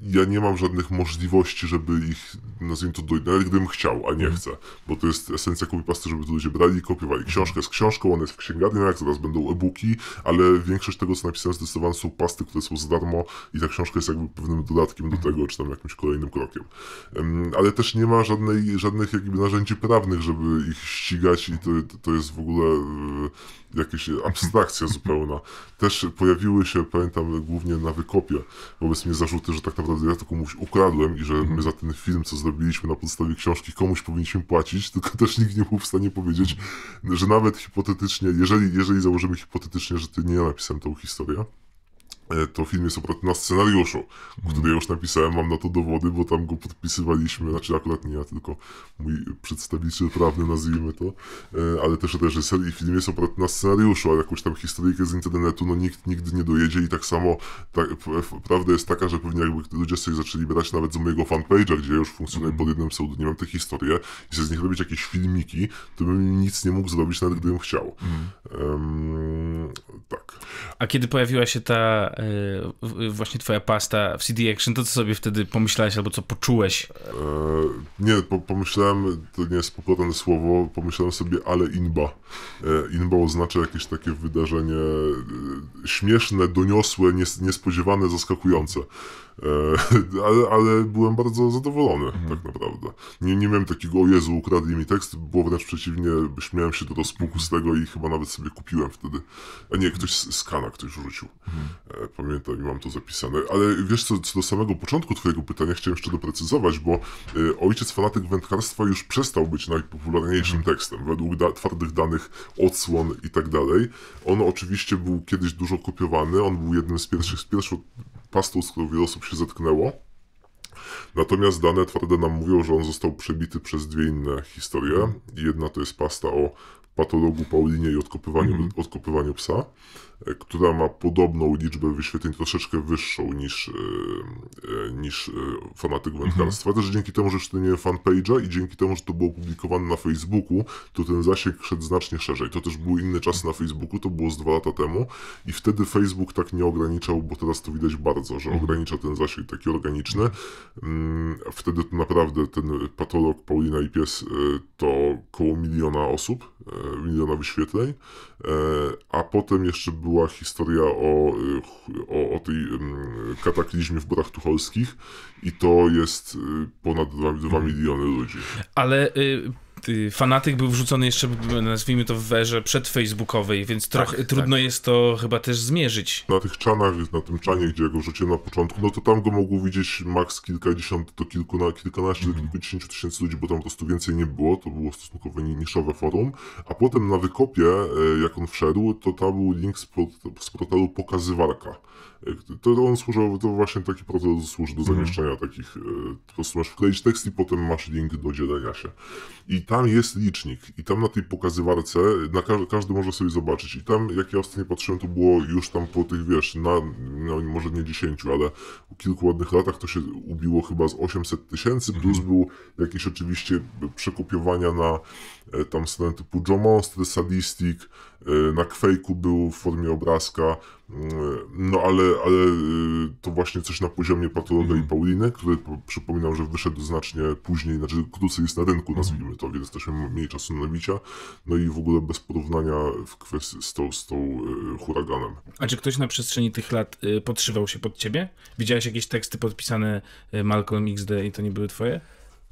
ja nie mam żadnych możliwości, żeby ich, nazwijmy to, dojść, nawet gdybym chciał, a nie mhm. chcę, bo to jest esencja copypasty, żeby to ludzie brali i kopiowali książkę z książką, one jest w księgarniach, zaraz będą e-booki, ale większość tego, co napisałem, zdecydowanie są pasty, które są za darmo i ta książka jest jakby pewnym dodatkiem do mhm. tego, czy tam jakimś kolejnym krokiem. Ym, ale też nie ma żadnej, żadnych jakby narzędzi prawnych, żeby ich ścigać i to, to jest w ogóle y, jakieś abstrakcja zupełna. Też pojawiły się, pamiętam, głównie na wykopie wobec mnie zarzuty, że tak naprawdę ja to komuś ukradłem i że mhm. my za ten film, co zrobiliśmy na podstawie książki, komuś powinniśmy płacić, tylko (laughs) też nikt nie był w stanie powiedzieć, że nawet hipotetycznie, jeżeli, jeżeli założymy hipotetycznie, że ty nie ja napisałem tą historię, E, to film jest oparty na scenariuszu, który ja już napisałem, mam na to dowody, bo tam go podpisywaliśmy, znaczy akurat nie ja, tylko mój przedstawiciel prawny, nazwijmy to, e, ale też reżyser i film jest oparty na scenariuszu, a jakąś tam historykę z internetu, no nikt nigdy nie dojedzie i tak samo tak, prawda jest taka, że pewnie jakby ludzie sobie zaczęli brać nawet z mojego fanpage'a, gdzie ja już funkcjonuję pod jednym pseudonimem te historie i sobie z nich robić jakieś filmiki, to bym nic nie mógł zrobić, nawet gdybym chciał. Mm. Um, tak. A kiedy pojawiła się ta E, właśnie twoja pasta w CD Action, to co sobie wtedy pomyślałeś albo co poczułeś? E, nie, po, pomyślałem, to nie jest popularne słowo, pomyślałem sobie ale inba. E, inba oznacza jakieś takie wydarzenie śmieszne, doniosłe, nies niespodziewane, zaskakujące. E, (laughs) ale, ale byłem bardzo zadowolony, mhm. tak naprawdę. Nie, nie miałem takiego, o Jezu, ukradli mi tekst, było wręcz przeciwnie, śmiałem się do rozpuku z tego i chyba nawet sobie kupiłem wtedy. A nie, ktoś z, z Kana ktoś rzucił. Mhm. E, pamiętam i mam to zapisane. Ale wiesz co, co do samego początku twojego pytania chciałem jeszcze doprecyzować, bo e, Ojciec Fanatyk Wędkarstwa już przestał być najpopularniejszym mhm. tekstem, według da twardych danych odsłon i tak dalej. On oczywiście był kiedyś dużo kopiowany, on był jednym z pierwszych, z pierwszych pastą, z którą wiele osób się zetknęło. Natomiast dane twarde nam mówią, że on został przebity przez dwie inne historie. Jedna to jest pasta o patologu Paulinie i odkopywaniu, mm. odkopywaniu psa, e, która ma podobną liczbę wyświetleń, troszeczkę wyższą niż, e, e, niż fanatyk mhm. wędkarstwa. Mm Też dzięki temu, że to nie fanpage'a i dzięki temu, że to było publikowane na Facebooku, to ten zasięg szedł znacznie szerzej. To też były inne czasy na Facebooku, to było z dwa lata temu i wtedy Facebook tak nie ograniczał, bo teraz to widać bardzo, że mhm. ogranicza ten zasięg taki organiczny. Mm, wtedy to naprawdę ten patolog Paulina i pies to koło miliona osób miliona wyświetleń, e, a potem jeszcze była historia o, e, o, o tej mm, kataklizmie w Borach Tucholskich i to jest e, ponad 2, 2 mhm. miliony ludzi. Ale... Y Y, fanatyk był wrzucony jeszcze, nazwijmy to, w erze przedfacebookowej, więc trochę tak, trudno tak. jest to chyba też zmierzyć. Na tych czanach, na tym czanie, gdzie ja go wrzuciłem na początku, no to tam go mogło widzieć maks kilkadziesiąt do kilkuna, kilkanaście mm. do kilkudziesięciu tysięcy ludzi, bo tam po prostu więcej nie było, to było stosunkowo niszowe forum, a potem na wykopie, e, jak on wszedł, to tam był link z, pro, z portalu Pokazywarka. E, to on służył, to właśnie taki portal służy do mhm. zamieszczania mm. takich, e, po prostu masz wkleić tekst i potem masz link do dzielenia się. I tam jest licznik i tam na tej pokazywarce na każdy, każdy może sobie zobaczyć. I tam, jak ja ostatnio patrzyłem, to było już tam po tych, wiesz, na, no, może nie 10, ale kilku ładnych latach to się ubiło chyba z 800 tysięcy, plus mhm. był jakieś oczywiście przekopiowania na e, tam strony typu Joe Monster, Sadistic, E, na kwejku był w formie obrazka, mm, no ale, ale y, to właśnie coś na poziomie Patologa mm. i mhm. Pauliny, który przypominał, że wyszedł znacznie później, znaczy krócej jest na rynku, mhm. nazwijmy to, więc też mniej czasu na bicia. No i w ogóle bez porównania w kwestii z tą, z tą y, huraganem. A czy ktoś na przestrzeni tych lat y, podszywał się pod ciebie? Widziałeś jakieś teksty podpisane Malcolm XD i to nie były twoje?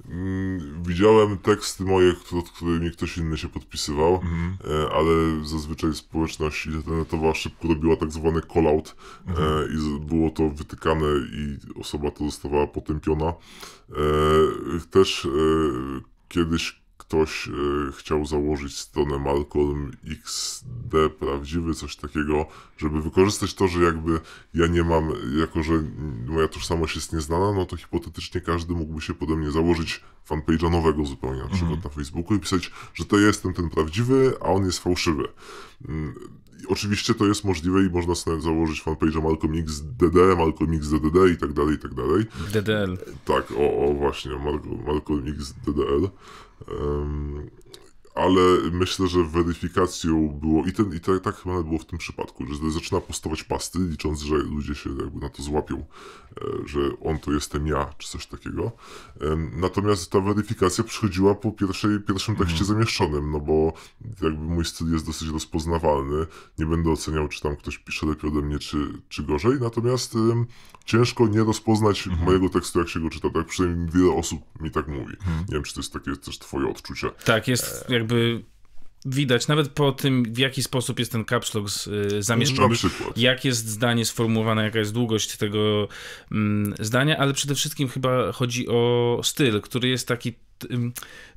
Mm, widziałem teksty moje, pod którymi ktoś inny się podpisywał, mhm. e, ale zazwyczaj społeczność internetowa szybko robiła tak zwany call-out e, mhm. i było to wytykane i osoba to została potępiona. E, też kiedyś ktoś e, chciał założyć stronę Malcolm XD prawdziwy, coś takiego, żeby wykorzystać to, że jakby ja nie mam, jako że moja tożsamość jest nieznana, no to hipotetycznie każdy mógłby się pode mnie założyć fanpage'a nowego zupełnie, na przykład mm. na Facebooku i pisać, że to ja jestem ten prawdziwy, a on jest fałszywy. Mm, Oczywiście to jest możliwe i można sobie założyć fanpage'a Malcolm X DD, Malcolm X DDD i tak dalej, i tak dalej. DDL. Tak, o, o właśnie, Malcolm, X DDL. Um, ale myślę, że weryfikacją było i ten, i tak, tak chyba było w tym przypadku, że zaczyna postować pasty, licząc, że ludzie się jakby na to złapią, e, że on to jestem ja, czy coś takiego. Natomiast ta weryfikacja przychodziła po pierwszej, pierwszym mhm. tekście zamieszczonym, no bo jakby mój styl jest dosyć rozpoznawalny, nie będę oceniał, czy tam ktoś pisze lepiej ode mnie, czy, czy gorzej, natomiast ciężko nie rozpoznać mm mojego tekstu, jak się go czyta, tak przynajmniej wiele osób mi tak mówi. Mm Nie wiem, czy to jest takie też twoje odczucie. Tak, jest, e jakby widać nawet po tym, w jaki sposób jest ten caps lock y, zamieszczony, jak jest zdanie sformułowane, jaka jest długość tego mm, zdania, ale przede wszystkim chyba chodzi o styl, który jest taki mm,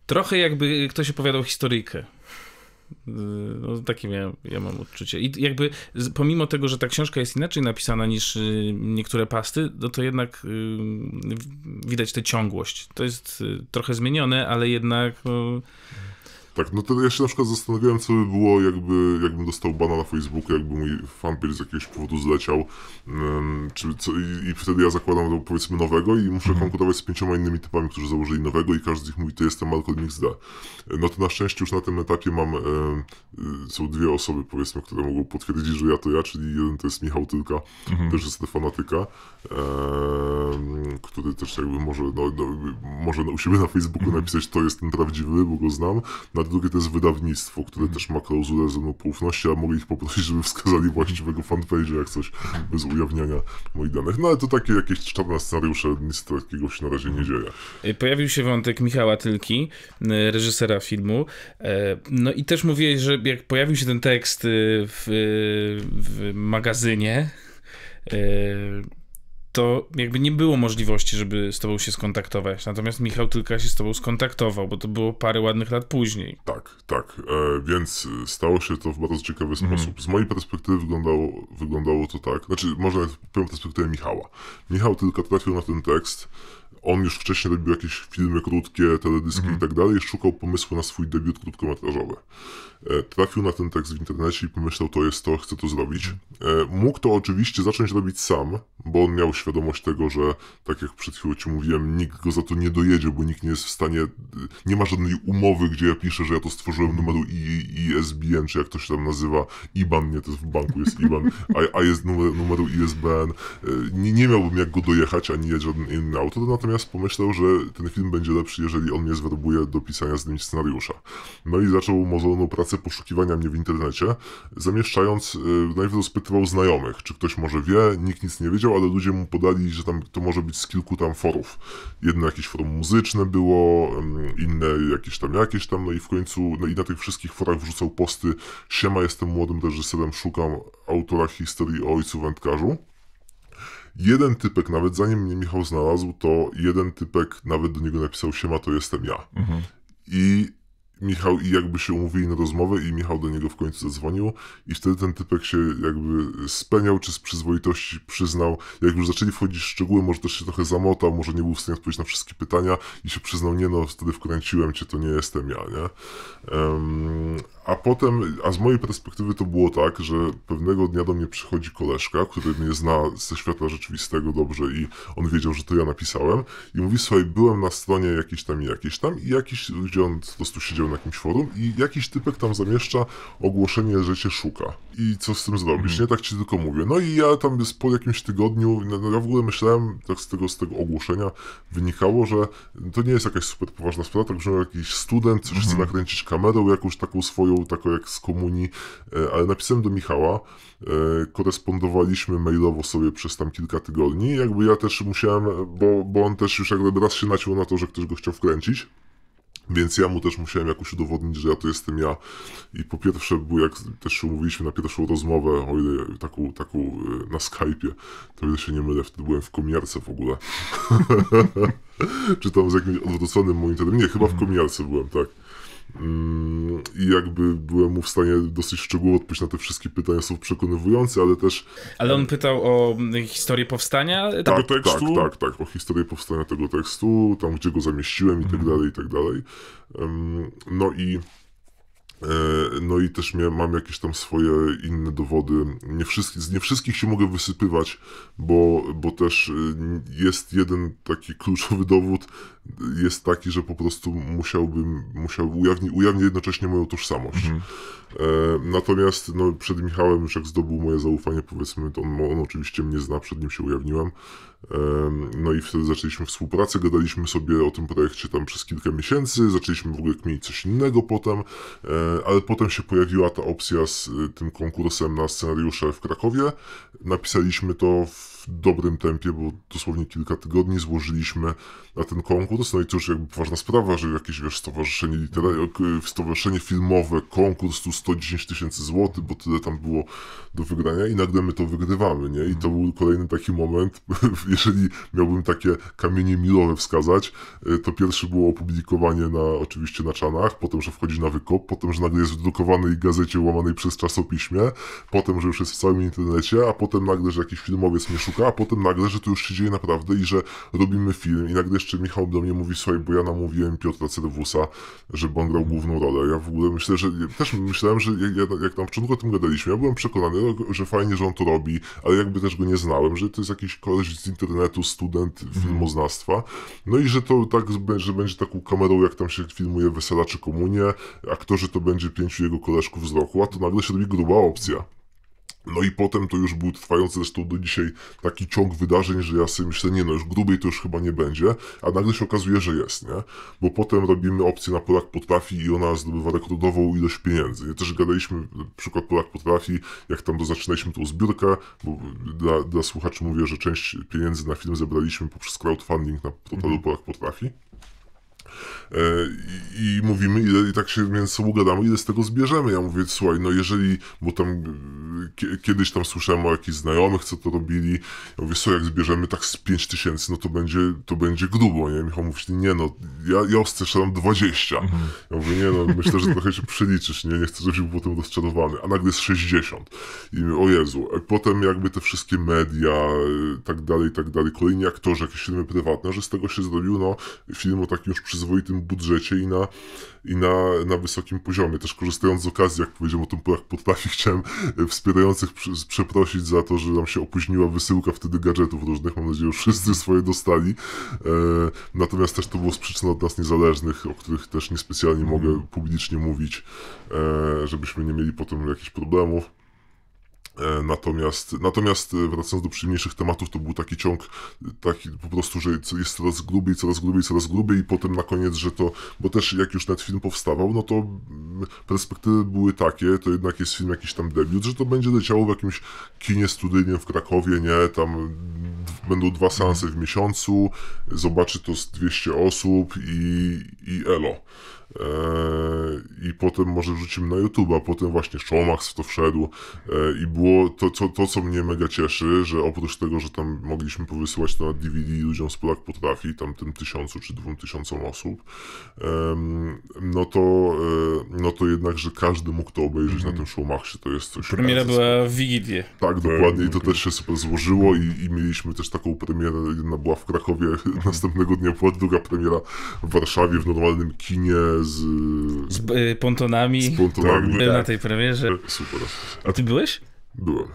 trochę jakby ktoś opowiadał historyjkę. Y, no, takie ja mam odczucie. I jakby pomimo tego, że ta książka jest inaczej napisana niż y, niektóre pasty, no to jednak widać tę ciągłość. To jest trochę zmienione, ale jednak... No, tak, no to ja się na przykład zastanawiałem, co by było, jakby, jakbym dostał bana na Facebooku, jakby mój fanpage z jakiegoś powodu zleciał. Um, czy, co, i, i, wtedy ja zakładam, powiedzmy, nowego i muszę mhm. konkurować z pięcioma innymi typami, którzy założyli nowego i każdy z nich mówi, to jestem Malcolm XD. No to na szczęście już na tym etapie mam, y, są dwie osoby, powiedzmy, które mogą potwierdzić, że ja to ja, czyli jeden to jest Michał Tylka, mhm. też jest fanatyka który też jakby może, no, no, może u siebie na Facebooku mhm. napisać to jest ten prawdziwy, bo go znam. Na drugie to jest wydawnictwo, które mhm. też ma klauzulę ze mną poufności, a mogę ich poprosić, żeby wskazali właściwego fanpage'a jak coś, bez ujawniania moich danych. No ale to takie jakieś czarne scenariusze, nic takiego się na razie nie mhm. dzieje. E, pojawił się wątek Michała Tylki, e, reżysera filmu. E, no i też mówiłeś, że jak pojawił się ten tekst w, w magazynie, to jakby nie było możliwości, żeby z tobą się skontaktować. Natomiast Michał tylko się z tobą skontaktował, bo to było parę ładnych lat później. Tak, tak. E, więc e, stało się to w bardzo ciekawy mhm. sposób. Mm. Z mojej perspektywy wyglądało, wyglądało to tak. Znaczy, może powiem perspektywę Michała. Michał tylko trafił na ten tekst. On już wcześniej robił jakieś filmy krótkie, teledyski mm. i tak dalej. Szukał pomysłu na swój debiut krótkometrażowy. E, trafił na ten tekst w internecie i pomyślał, to jest to, chcę to zrobić. E, mógł to oczywiście zacząć robić sam, bo on miał świadomość tego, że tak jak przed chwilą ci mówiłem, nikt go za to nie dojedzie, bo nikt nie jest w stanie, e, nie ma żadnej umowy, gdzie ja piszę, że ja to stworzyłem numeru I, ISBN, czy jak to się tam nazywa, IBAN, nie, to jest w banku jest IBAN, a, a jest numer, numeru ISBN. Nie, nie miałbym jak go dojechać, ani żaden inny auto natomiast pomyślał, że ten film będzie lepszy, jeżeli on mnie zwerbuje do pisania z nim scenariusza. No i zaczął mozolną pracę poszukiwania mnie w internecie, zamieszczając, y, najpierw rozpytywał znajomych, czy ktoś może wie, nikt nic nie wiedział, ale ludzie mu podali, że tam to może być z kilku tam forów. Jedno jakieś forum muzyczne było, inne jakieś tam, jakieś tam, no i w końcu, no i na tych wszystkich forach wrzucał posty, siema, jestem młodym reżyserem, szukam autora historii o ojcu wędkarzu jeden typek, nawet zanim mnie Michał znalazł, to jeden typek nawet do niego napisał siema, to jestem ja. Mhm. I Michał i jakby się umówili na rozmowę i Michał do niego w końcu zadzwonił i wtedy ten typek się jakby speniał, czy z przyzwoitości przyznał, jak już zaczęli wchodzić w szczegóły, może też się trochę zamotał, może nie był w stanie odpowiedzieć na wszystkie pytania i się przyznał, nie no, wtedy wkręciłem cię, to nie jestem ja, nie? Um, a potem, a z mojej perspektywy to było tak, że pewnego dnia do mnie przychodzi koleżka, który mnie zna ze świata rzeczywistego dobrze i on wiedział, że to ja napisałem i mówi, słuchaj, byłem na stronie jakiejś tam i jakiejś tam i jakiś, gdzie on po prostu siedział na jakimś forum i jakiś typek tam zamieszcza ogłoszenie, że cię szuka. I co z tym zrobisz, mhm. nie? Tak ci tylko mówię. No i ja tam po jakimś tygodniu, no, no, ja w ogóle myślałem, tak z tego, z tego ogłoszenia wynikało, że to nie jest jakaś super poważna sprawa, tak brzmiał jakiś student, coś mm. chce mhm. nakręcić kamerą jakąś taką swoją, taką jak z komunii, e, ale napisałem do Michała, e, korespondowaliśmy mailowo sobie przez tam kilka tygodni, jakby ja też musiałem, bo, bo on też już jakby raz się naciął na to, że ktoś go chciał wkręcić. Więc ja mu też musiałem jakoś udowodnić, że ja to jestem ja. I po pierwsze, był jak też się umówiliśmy na pierwszą rozmowę, o ile taką, taką e, na Skype'ie, to ile się nie mylę, wtedy byłem w komiarce w ogóle. (laughs) Czy tam z jakimś odwróconym monitorem? Nie, chyba w komiarce byłem, tak. Mm, I jakby byłem mu w stanie dosyć szczegółowo odpowiedzieć na te wszystkie pytania, są przekonywujące, ale też. Ale on pytał o mm, historię powstania tego tak, tak, tekstu? Tak, tak, tak, o historię powstania tego tekstu, tam gdzie go zamieściłem i tak mhm. dalej, i tak dalej. No i E, no i też mam jakieś tam swoje inne dowody. Nie wszystkie, z nie wszystkich się mogę wysypywać, bo, bo też y, jest jeden taki kluczowy dowód, jest taki, że po prostu musiałbym, musiał ujawni, ujawnić jednocześnie moją tożsamość. Mhm. E, natomiast no, przed Michałem już jak zdobył moje zaufanie, powiedzmy, on, on oczywiście mnie zna, przed nim się ujawniłem. No i wtedy zaczęliśmy współpracę, gadaliśmy sobie o tym projekcie tam przez kilka miesięcy, zaczęliśmy w ogóle kminić coś innego potem, e, ale potem się pojawiła ta opcja z y, tym konkursem na scenariusze w Krakowie. Napisaliśmy to w w dobrym tempie, bo dosłownie kilka tygodni złożyliśmy na ten konkurs. No i to już jakby ważna sprawa, że jakieś wiesz, stowarzyszenie, literar- y, stowarzyszenie filmowe, konkurs tu 110 tysięcy złotych, bo tyle tam było do wygrania i nagle my to wygrywamy, nie? I to mhm. był kolejny taki moment, (laughs) jeżeli miałbym takie kamienie milowe wskazać, y, to pierwszy było opublikowanie na, oczywiście na czanach, potem, że wchodzi na wykop, potem, że nagle jest w drukowanej gazecie łamanej przez czasopiśmie, potem, że już jest w całym internecie, a potem nagle, że jakiś filmowiec mnie szuka sztuka, a potem nagle, że to już się dzieje naprawdę i że robimy film i nagle jeszcze Michał do mnie mówi, słuchaj, bo ja namówiłem Piotra Cerewusa, żeby on grał główną rolę. Ja w ogóle myślę, że też myślałem, że jak, jak na początku o tym gadaliśmy, ja byłem przekonany, no, że fajnie, że on to robi, ale jakby też go nie znałem, że to jest jakiś koleś z internetu, student mhm. filmoznawstwa, no i że to tak, że będzie taką kamerą, jak tam się filmuje Wesela czy Komunie, aktorzy to będzie pięciu jego koleżków z roku, a to nagle się robi gruba opcja. No i potem to już był trwający zresztą do dzisiaj taki ciąg wydarzeń, że ja sobie myślę, nie no, już grubiej to już chyba nie będzie, a nagle się okazuje, że jest, nie? Bo potem robimy opcję na Polak potrafi i ona zdobywa rekordową ilość pieniędzy. Ja też gadaliśmy, na przykład Polak potrafi, jak tam zaczynaliśmy tą zbiórkę, bo dla, dla słuchaczy mówię, że część pieniędzy na film zebraliśmy poprzez crowdfunding na portalu mhm. Polak potrafi. E, I, i mówimy, ile, i tak się między sobą gadamy, ile z tego zbierzemy. Ja mówię, słuchaj, no jeżeli, bo tam e, kiedyś tam słyszałem o jakichś znajomych, co to robili. Ja mówię, słuchaj, jak zbierzemy tak z 5 tysięcy, no to będzie, to będzie grubo, nie? Michał mówi, nie no, ja, ja ostrzeszam 20. Mhm. Ja mówię, nie no, myślę, że trochę się przeliczysz, nie? Nie chcę, żebyś był potem rozczarowany. A nagle jest 60. I mówię, o Jezu. A e, potem jakby te wszystkie media, tak dalej, tak dalej, kolejni aktorzy, jakieś filmy prywatne, że z tego się zrobił, no, film o takim już przyzwoitym budżecie i na, i na, na wysokim poziomie. Też korzystając z okazji, jak powiedziałem o tym Polak Potrafi, (laughs) chciałem e, wspierających przy, przeprosić za to, że nam się opóźniła wysyłka wtedy gadżetów różnych. Mam nadzieję, że wszyscy swoje dostali. E, natomiast też to było z od nas niezależnych, o których też niespecjalnie mogę mhm. publicznie mówić, e, żebyśmy nie mieli potem jakichś problemów. E, natomiast, natomiast e, wracając do przyjemniejszych tematów, to był taki ciąg, taki po prostu, że jest coraz grubiej, coraz grubiej, coraz grubiej i potem na koniec, że to, bo też jak już ten film powstawał, no to mm, perspektywy były takie, to jednak jest film jakiś tam debiut, że to będzie leciało w jakimś kinie studyjnym w Krakowie, nie, tam będą dwa seanse w miesiącu, zobaczy to z 200 osób i, i elo. Eee, i potem może wrzucimy na YouTube, a potem właśnie Showmax w to wszedł eee, i było to, to, to, co mnie mega cieszy, że oprócz tego, że tam mogliśmy powysyłać to na DVD ludziom z Polak Potrafi, tam tym tysiącu czy dwóm tysiącom osób, no to, e, no to jednak, że każdy mógł to obejrzeć mm na mhm. tym Showmaxie, to jest coś... Premiera była w Wigilię. Tak, tak dokładnie i to też się super złożyło i, i mieliśmy też taką premierę, jedna była w Krakowie, mm (laughs) następnego dnia była druga premiera w Warszawie w normalnym kinie z... Z y, pontonami. Z pontonami. Tak, Byłem na tej premierze. Super. A ty byłeś? Byłem.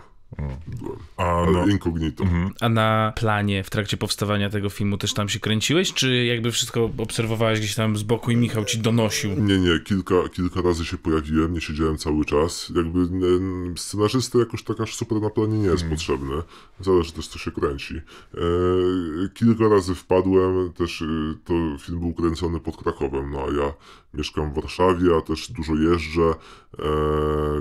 A na, incognito. Mhm. A na planie w trakcie powstawania tego filmu też tam się kręciłeś, czy jakby wszystko obserwowałeś gdzieś tam z boku i Michał ci donosił? Nie, nie, kilka, kilka razy się pojawiłem, nie siedziałem cały czas. Jakby scenarzysta jakoś tak aż super na planie nie jest hmm. potrzebny. Zależy też co się kręci. E, kilka razy wpadłem, też y, to film był kręcony pod Krakowem, no a ja mieszkam w Warszawie, a też dużo jeżdżę, e,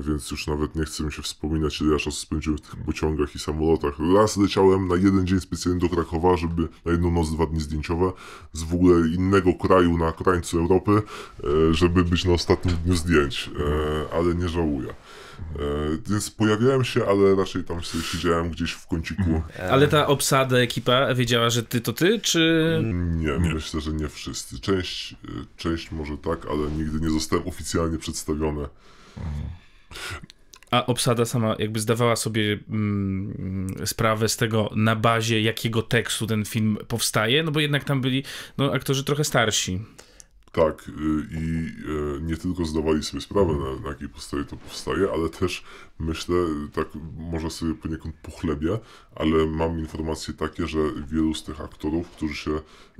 więc już nawet nie chcę mi się wspominać, ile ja czasu spędziłem w tych pociągach i samolotach. Raz leciałem na jeden dzień specjalnie do Krakowa, żeby na jedną noc, dwa dni zdjęciowe, z w ogóle innego kraju na krańcu Europy, e, żeby być na ostatnim dniu zdjęć, e, ale nie żałuję. Więc e, pojawiałem się, ale raczej tam siedziałem gdzieś w kąciku. Mhm. Ale ta obsada, ekipa wiedziała, że ty to ty, czy... Nie, nie. myślę, że nie wszyscy. Część, e, część może tak, ale nigdy nie zostałem oficjalnie przedstawiony. A obsada sama jakby zdawała sobie mm, sprawę z tego, na bazie jakiego tekstu ten film powstaje, no bo jednak tam byli no, aktorzy trochę starsi. Tak, y, i e, nie tylko zdawali sobie sprawę, na, na, jakiej podstawie to powstaje, ale też myślę, tak może sobie poniekąd pochlebia, ale mam informacje takie, że wielu z tych aktorów, którzy się,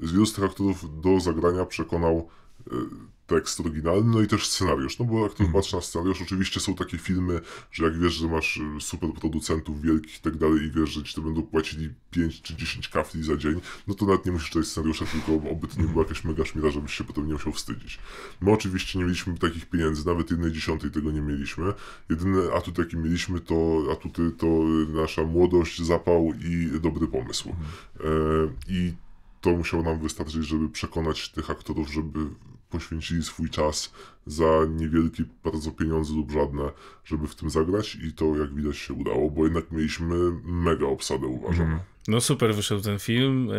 z wielu z tych aktorów do zagrania przekonał Y, tekst oryginalny, no i też scenariusz. No bo jak ktoś mhm. patrzy na scenariusz, oczywiście są takie filmy, że jak wiesz, że masz y, super producentów wielkich i tak dalej i wiesz, że ci to będą płacili 5 czy 10 kafli za dzień, no to nawet nie musisz czytać scenariusza, tylko oby to nie mhm. była jakaś mega szmira, żebyś się potem nie musiał wstydzić. My oczywiście nie mieliśmy takich pieniędzy, nawet jednej dziesiątej tego nie mieliśmy. Jedyny atut jaki mieliśmy to atuty to nasza młodość, zapał i dobry pomysł. Mhm. E, I to musiało nam wystarczyć, żeby przekonać tych aktorów, żeby poświęcili swój czas za niewielkie bardzo pieniądze lub żadne, żeby w tym zagrać i to jak widać się udało, bo jednak mieliśmy mega obsadę uważam. Mm. No super wyszedł ten film.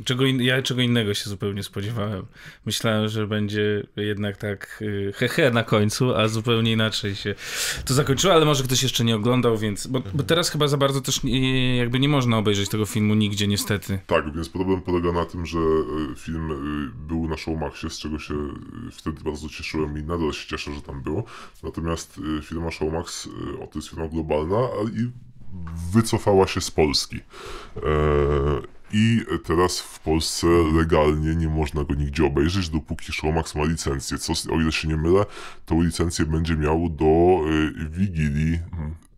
E, czego in, ja czego innego się zupełnie spodziewałem. Myślałem, że będzie jednak tak hehe na końcu, a zupełnie inaczej się to zakończyło, ale może ktoś jeszcze nie oglądał, więc... Bo, bo mhm. teraz chyba za bardzo też nie, jakby nie można obejrzeć tego filmu nigdzie niestety. Tak, więc problem polega na tym, że e, film e, był na Showmaxie, z czego się wtedy bardzo cieszyłem i nadal się cieszę, że tam było. Natomiast firma Showmax, o to jest firma globalna i wycofała się z Polski. E, I teraz w Polsce legalnie nie można go nigdzie obejrzeć, dopóki Showmax ma licencję. Co, o ile się nie mylę, tą licencję będzie miał do e, Wigilii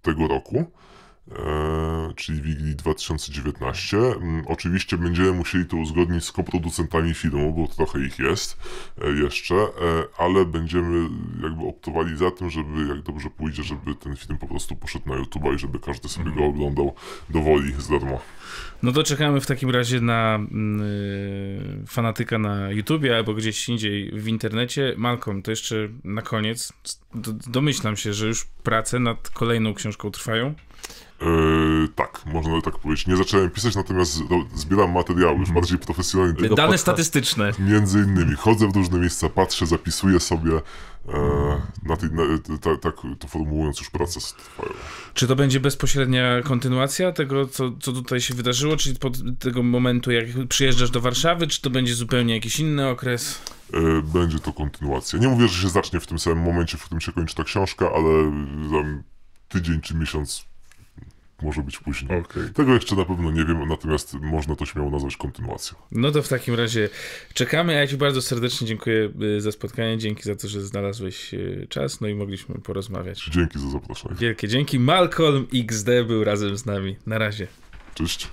tego roku. Eee, czyli Wigli 2019. Mm, oczywiście będziemy musieli to uzgodnić z koproducentami filmu, bo trochę ich jest e, jeszcze, e, ale będziemy jakby optowali za tym, żeby jak dobrze pójdzie, żeby ten film po prostu poszedł na YouTube i żeby każdy sobie go mhm. oglądał dowoli, z darmo. No to czekamy w takim razie na yy, fanatyka na YouTubie albo gdzieś indziej w internecie. Malcolm, to jeszcze na koniec. domyślam się, że już prace nad kolejną książką trwają. Eee, tak, można tak powiedzieć. Nie zacząłem pisać, natomiast zbieram materiały już mhm. bardziej profesjonalnie. Dane podcast. statystyczne. Między innymi. Chodzę w różne miejsca, patrzę, zapisuję sobie, eee, na tej, na, tak, tak to formułując już proces trwają. Czy to będzie bezpośrednia kontynuacja tego, co, co tutaj się wydarzyło, czyli pod tego momentu, jak przyjeżdżasz do Warszawy, czy to będzie zupełnie jakiś inny okres? Eee, będzie to kontynuacja. Nie mówię, że się zacznie w tym samym momencie, w którym się kończy ta książka, ale tam tydzień czy miesiąc może być później. Okay. Tego jeszcze na pewno nie wiem, natomiast można to śmiało nazwać kontynuacją. No to w takim razie czekamy. Ja Ci bardzo serdecznie dziękuję y, za spotkanie. Dzięki za to, że znalazłeś y, czas, no i mogliśmy porozmawiać. Dzięki za zaproszenie. Wielkie dzięki. Malcolm XD był razem z nami. Na razie. Cześć.